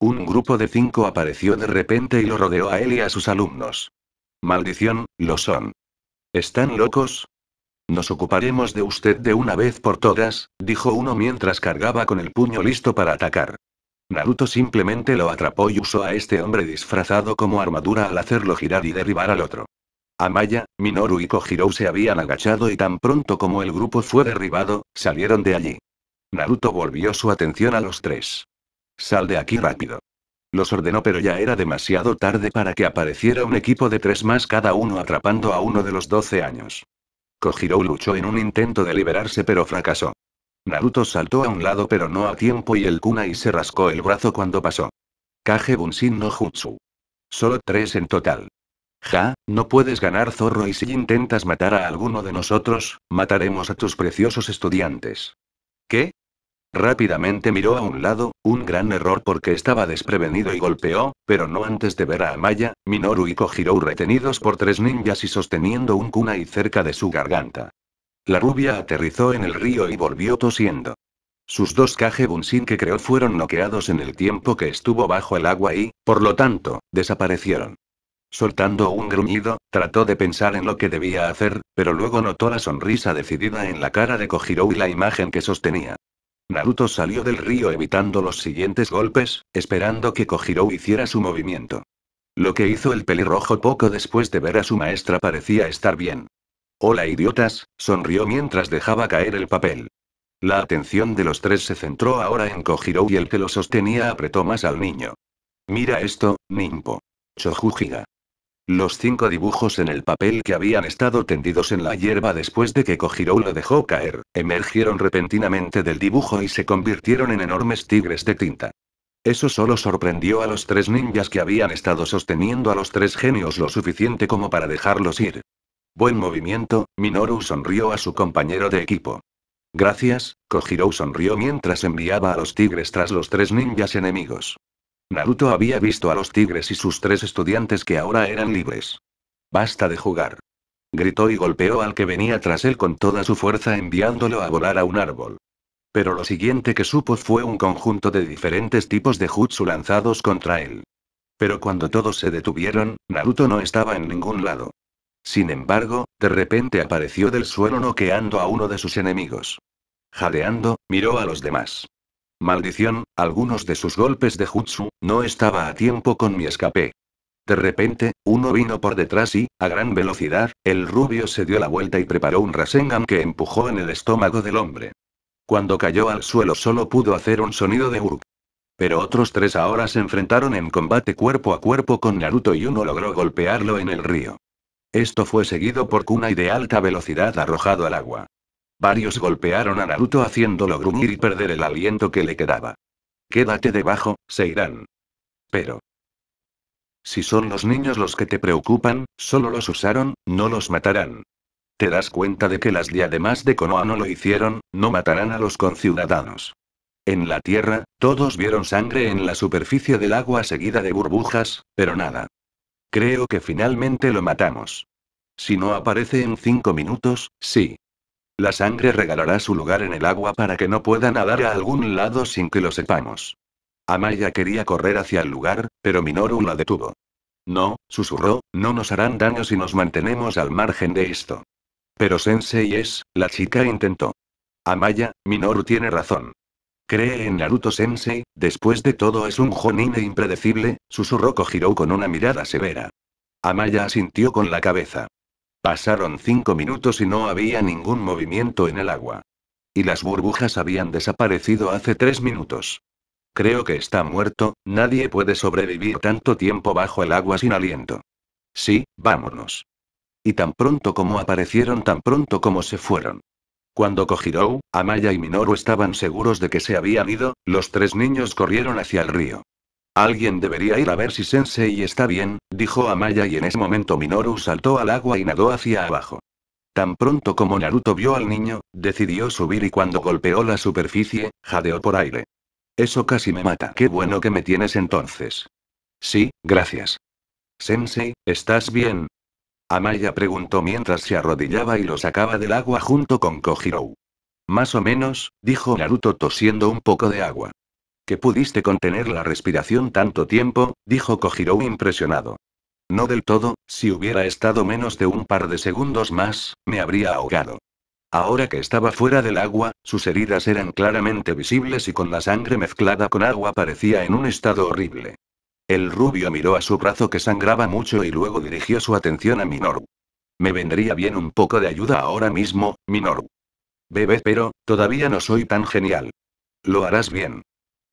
Un grupo de cinco apareció de repente y lo rodeó a él y a sus alumnos. Maldición, lo son. ¿Están locos? Nos ocuparemos de usted de una vez por todas, dijo uno mientras cargaba con el puño listo para atacar. Naruto simplemente lo atrapó y usó a este hombre disfrazado como armadura al hacerlo girar y derribar al otro. Amaya, Minoru y Kojiro se habían agachado y tan pronto como el grupo fue derribado, salieron de allí. Naruto volvió su atención a los tres. Sal de aquí rápido. Los ordenó pero ya era demasiado tarde para que apareciera un equipo de tres más cada uno atrapando a uno de los doce años. Kojiro luchó en un intento de liberarse pero fracasó. Naruto saltó a un lado pero no a tiempo y el kunai se rascó el brazo cuando pasó. Kage Bunshin no Jutsu. Solo tres en total. Ja, no puedes ganar zorro y si intentas matar a alguno de nosotros, mataremos a tus preciosos estudiantes. ¿Qué? Rápidamente miró a un lado, un gran error porque estaba desprevenido y golpeó, pero no antes de ver a Amaya, Minoru y Kojirou retenidos por tres ninjas y sosteniendo un kunai cerca de su garganta. La rubia aterrizó en el río y volvió tosiendo. Sus dos Kage que creó fueron noqueados en el tiempo que estuvo bajo el agua y, por lo tanto, desaparecieron. Soltando un gruñido, trató de pensar en lo que debía hacer, pero luego notó la sonrisa decidida en la cara de Kojiro y la imagen que sostenía. Naruto salió del río evitando los siguientes golpes, esperando que Kojiro hiciera su movimiento. Lo que hizo el pelirrojo poco después de ver a su maestra parecía estar bien. Hola idiotas, sonrió mientras dejaba caer el papel. La atención de los tres se centró ahora en Kojiro y el que lo sostenía apretó más al niño. Mira esto, Nimpo. Chojujiga. Los cinco dibujos en el papel que habían estado tendidos en la hierba después de que Kojiro lo dejó caer, emergieron repentinamente del dibujo y se convirtieron en enormes tigres de tinta. Eso solo sorprendió a los tres ninjas que habían estado sosteniendo a los tres genios lo suficiente como para dejarlos ir. Buen movimiento, Minoru sonrió a su compañero de equipo. Gracias, Kojiro sonrió mientras enviaba a los tigres tras los tres ninjas enemigos. Naruto había visto a los tigres y sus tres estudiantes que ahora eran libres. Basta de jugar. Gritó y golpeó al que venía tras él con toda su fuerza enviándolo a volar a un árbol. Pero lo siguiente que supo fue un conjunto de diferentes tipos de jutsu lanzados contra él. Pero cuando todos se detuvieron, Naruto no estaba en ningún lado. Sin embargo, de repente apareció del suelo noqueando a uno de sus enemigos. Jadeando, miró a los demás. Maldición, algunos de sus golpes de jutsu, no estaba a tiempo con mi escape. De repente, uno vino por detrás y, a gran velocidad, el rubio se dio la vuelta y preparó un Rasengan que empujó en el estómago del hombre. Cuando cayó al suelo solo pudo hacer un sonido de urk. Pero otros tres ahora se enfrentaron en combate cuerpo a cuerpo con Naruto y uno logró golpearlo en el río. Esto fue seguido por y de alta velocidad arrojado al agua. Varios golpearon a Naruto haciéndolo gruñir y perder el aliento que le quedaba. Quédate debajo, se irán. Pero. Si son los niños los que te preocupan, solo los usaron, no los matarán. ¿Te das cuenta de que las diademas de Konoha no lo hicieron, no matarán a los conciudadanos? En la tierra, todos vieron sangre en la superficie del agua seguida de burbujas, pero nada. Creo que finalmente lo matamos. Si no aparece en cinco minutos, sí. La sangre regalará su lugar en el agua para que no pueda nadar a algún lado sin que lo sepamos. Amaya quería correr hacia el lugar, pero Minoru la detuvo. No, susurró, no nos harán daño si nos mantenemos al margen de esto. Pero Sensei es, la chica intentó. Amaya, Minoru tiene razón. Cree en Naruto Sensei, después de todo es un Jonine impredecible, susurró Kojiro con una mirada severa. Amaya asintió con la cabeza. Pasaron cinco minutos y no había ningún movimiento en el agua. Y las burbujas habían desaparecido hace tres minutos. Creo que está muerto, nadie puede sobrevivir tanto tiempo bajo el agua sin aliento. Sí, vámonos. Y tan pronto como aparecieron, tan pronto como se fueron. Cuando Kojirou, Amaya y Minoru estaban seguros de que se habían ido, los tres niños corrieron hacia el río. Alguien debería ir a ver si Sensei está bien, dijo Amaya y en ese momento Minoru saltó al agua y nadó hacia abajo. Tan pronto como Naruto vio al niño, decidió subir y cuando golpeó la superficie, jadeó por aire. Eso casi me mata. Qué bueno que me tienes entonces. Sí, gracias. Sensei, ¿estás bien? Amaya preguntó mientras se arrodillaba y lo sacaba del agua junto con Kojiro. Más o menos, dijo Naruto tosiendo un poco de agua. Que pudiste contener la respiración tanto tiempo, dijo Kojiro impresionado. No del todo, si hubiera estado menos de un par de segundos más, me habría ahogado. Ahora que estaba fuera del agua, sus heridas eran claramente visibles y con la sangre mezclada con agua parecía en un estado horrible. El rubio miró a su brazo que sangraba mucho y luego dirigió su atención a Minoru. Me vendría bien un poco de ayuda ahora mismo, Minoru. Bebé, pero, todavía no soy tan genial. Lo harás bien.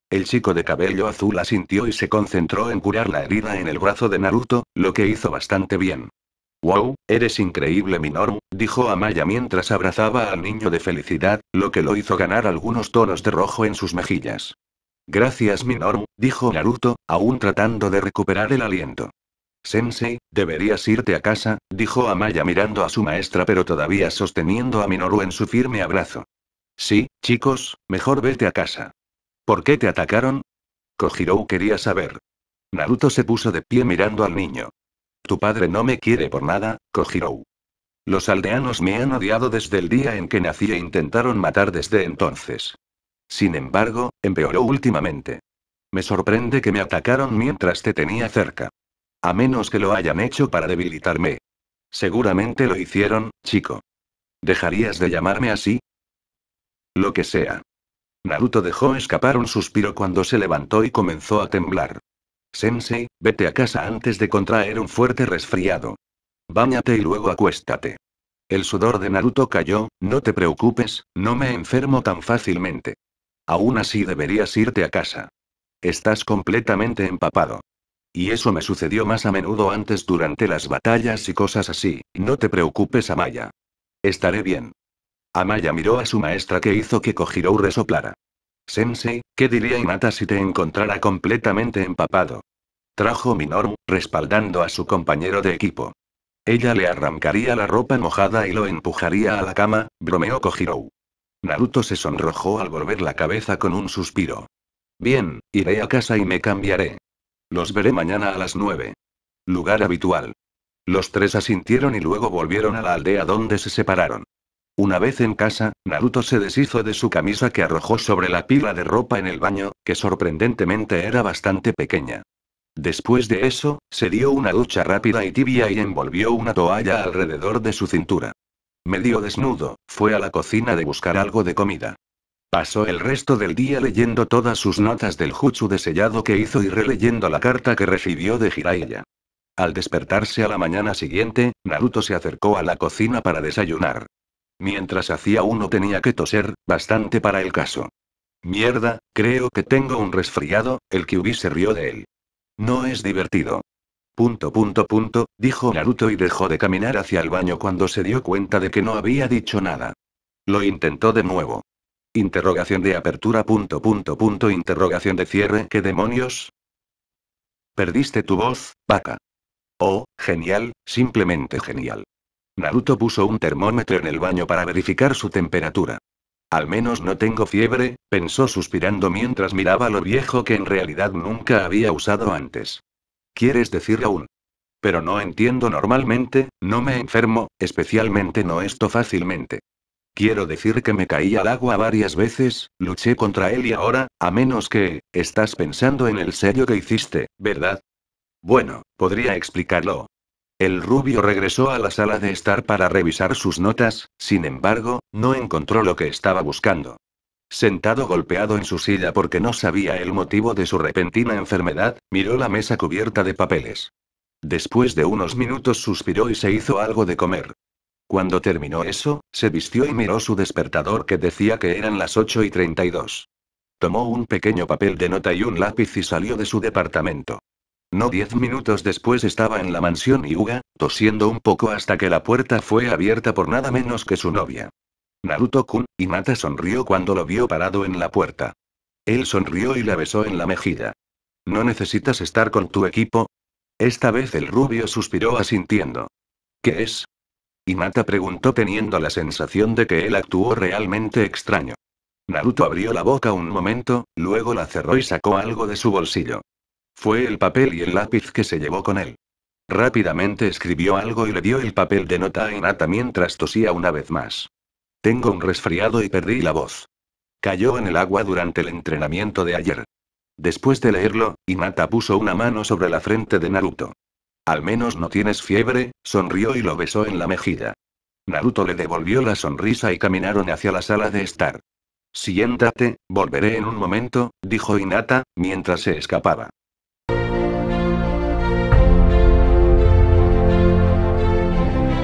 El chico de cabello azul asintió y se concentró en curar la herida en el brazo de Naruto, lo que hizo bastante bien. Wow, eres increíble Minoru, dijo Amaya mientras abrazaba al niño de felicidad, lo que lo hizo ganar algunos tonos de rojo en sus mejillas. Gracias Minoru, dijo Naruto, aún tratando de recuperar el aliento. Sensei, deberías irte a casa, dijo Amaya mirando a su maestra pero todavía sosteniendo a Minoru en su firme abrazo. Sí, chicos, mejor vete a casa. ¿Por qué te atacaron? Kojirou quería saber. Naruto se puso de pie mirando al niño. Tu padre no me quiere por nada, Kojirou. Los aldeanos me han odiado desde el día en que nací e intentaron matar desde entonces. Sin embargo, empeoró últimamente. Me sorprende que me atacaron mientras te tenía cerca. A menos que lo hayan hecho para debilitarme. Seguramente lo hicieron, chico. ¿Dejarías de llamarme así? Lo que sea. Naruto dejó escapar un suspiro cuando se levantó y comenzó a temblar. Sensei, vete a casa antes de contraer un fuerte resfriado. Báñate y luego acuéstate. El sudor de Naruto cayó, no te preocupes, no me enfermo tan fácilmente. Aún así deberías irte a casa. Estás completamente empapado. Y eso me sucedió más a menudo antes durante las batallas y cosas así. No te preocupes, Amaya. Estaré bien. Amaya miró a su maestra que hizo que Kojirou resoplara. Sensei, ¿qué diría Inata si te encontrara completamente empapado? Trajo Minoru, respaldando a su compañero de equipo. Ella le arrancaría la ropa mojada y lo empujaría a la cama, bromeó Kojirou. Naruto se sonrojó al volver la cabeza con un suspiro. Bien, iré a casa y me cambiaré. Los veré mañana a las nueve. Lugar habitual. Los tres asintieron y luego volvieron a la aldea donde se separaron. Una vez en casa, Naruto se deshizo de su camisa que arrojó sobre la pila de ropa en el baño, que sorprendentemente era bastante pequeña. Después de eso, se dio una ducha rápida y tibia y envolvió una toalla alrededor de su cintura medio desnudo, fue a la cocina de buscar algo de comida. Pasó el resto del día leyendo todas sus notas del jutsu de sellado que hizo y releyendo la carta que recibió de Jiraiya. Al despertarse a la mañana siguiente, Naruto se acercó a la cocina para desayunar. Mientras hacía uno tenía que toser, bastante para el caso. Mierda, creo que tengo un resfriado, el Kyubi se rió de él. No es divertido. Punto punto punto, dijo Naruto y dejó de caminar hacia el baño cuando se dio cuenta de que no había dicho nada. Lo intentó de nuevo. Interrogación de apertura punto punto punto interrogación de cierre ¿Qué demonios? Perdiste tu voz, vaca. Oh, genial, simplemente genial. Naruto puso un termómetro en el baño para verificar su temperatura. Al menos no tengo fiebre, pensó suspirando mientras miraba lo viejo que en realidad nunca había usado antes. ¿Quieres decir aún? Pero no entiendo normalmente, no me enfermo, especialmente no esto fácilmente. Quiero decir que me caí al agua varias veces, luché contra él y ahora, a menos que, estás pensando en el serio que hiciste, ¿verdad? Bueno, podría explicarlo. El rubio regresó a la sala de estar para revisar sus notas, sin embargo, no encontró lo que estaba buscando. Sentado golpeado en su silla porque no sabía el motivo de su repentina enfermedad, miró la mesa cubierta de papeles. Después de unos minutos suspiró y se hizo algo de comer. Cuando terminó eso, se vistió y miró su despertador que decía que eran las 8 y 32. Tomó un pequeño papel de nota y un lápiz y salió de su departamento. No diez minutos después estaba en la mansión y Yuga, tosiendo un poco hasta que la puerta fue abierta por nada menos que su novia. Naruto-kun, y sonrió cuando lo vio parado en la puerta. Él sonrió y la besó en la mejilla. ¿No necesitas estar con tu equipo? Esta vez el rubio suspiró asintiendo. ¿Qué es? Y preguntó teniendo la sensación de que él actuó realmente extraño. Naruto abrió la boca un momento, luego la cerró y sacó algo de su bolsillo. Fue el papel y el lápiz que se llevó con él. Rápidamente escribió algo y le dio el papel de nota a Inata mientras tosía una vez más. Tengo un resfriado y perdí la voz. Cayó en el agua durante el entrenamiento de ayer. Después de leerlo, Inata puso una mano sobre la frente de Naruto. Al menos no tienes fiebre, sonrió y lo besó en la mejilla. Naruto le devolvió la sonrisa y caminaron hacia la sala de estar. Siéntate, volveré en un momento, dijo Inata, mientras se escapaba.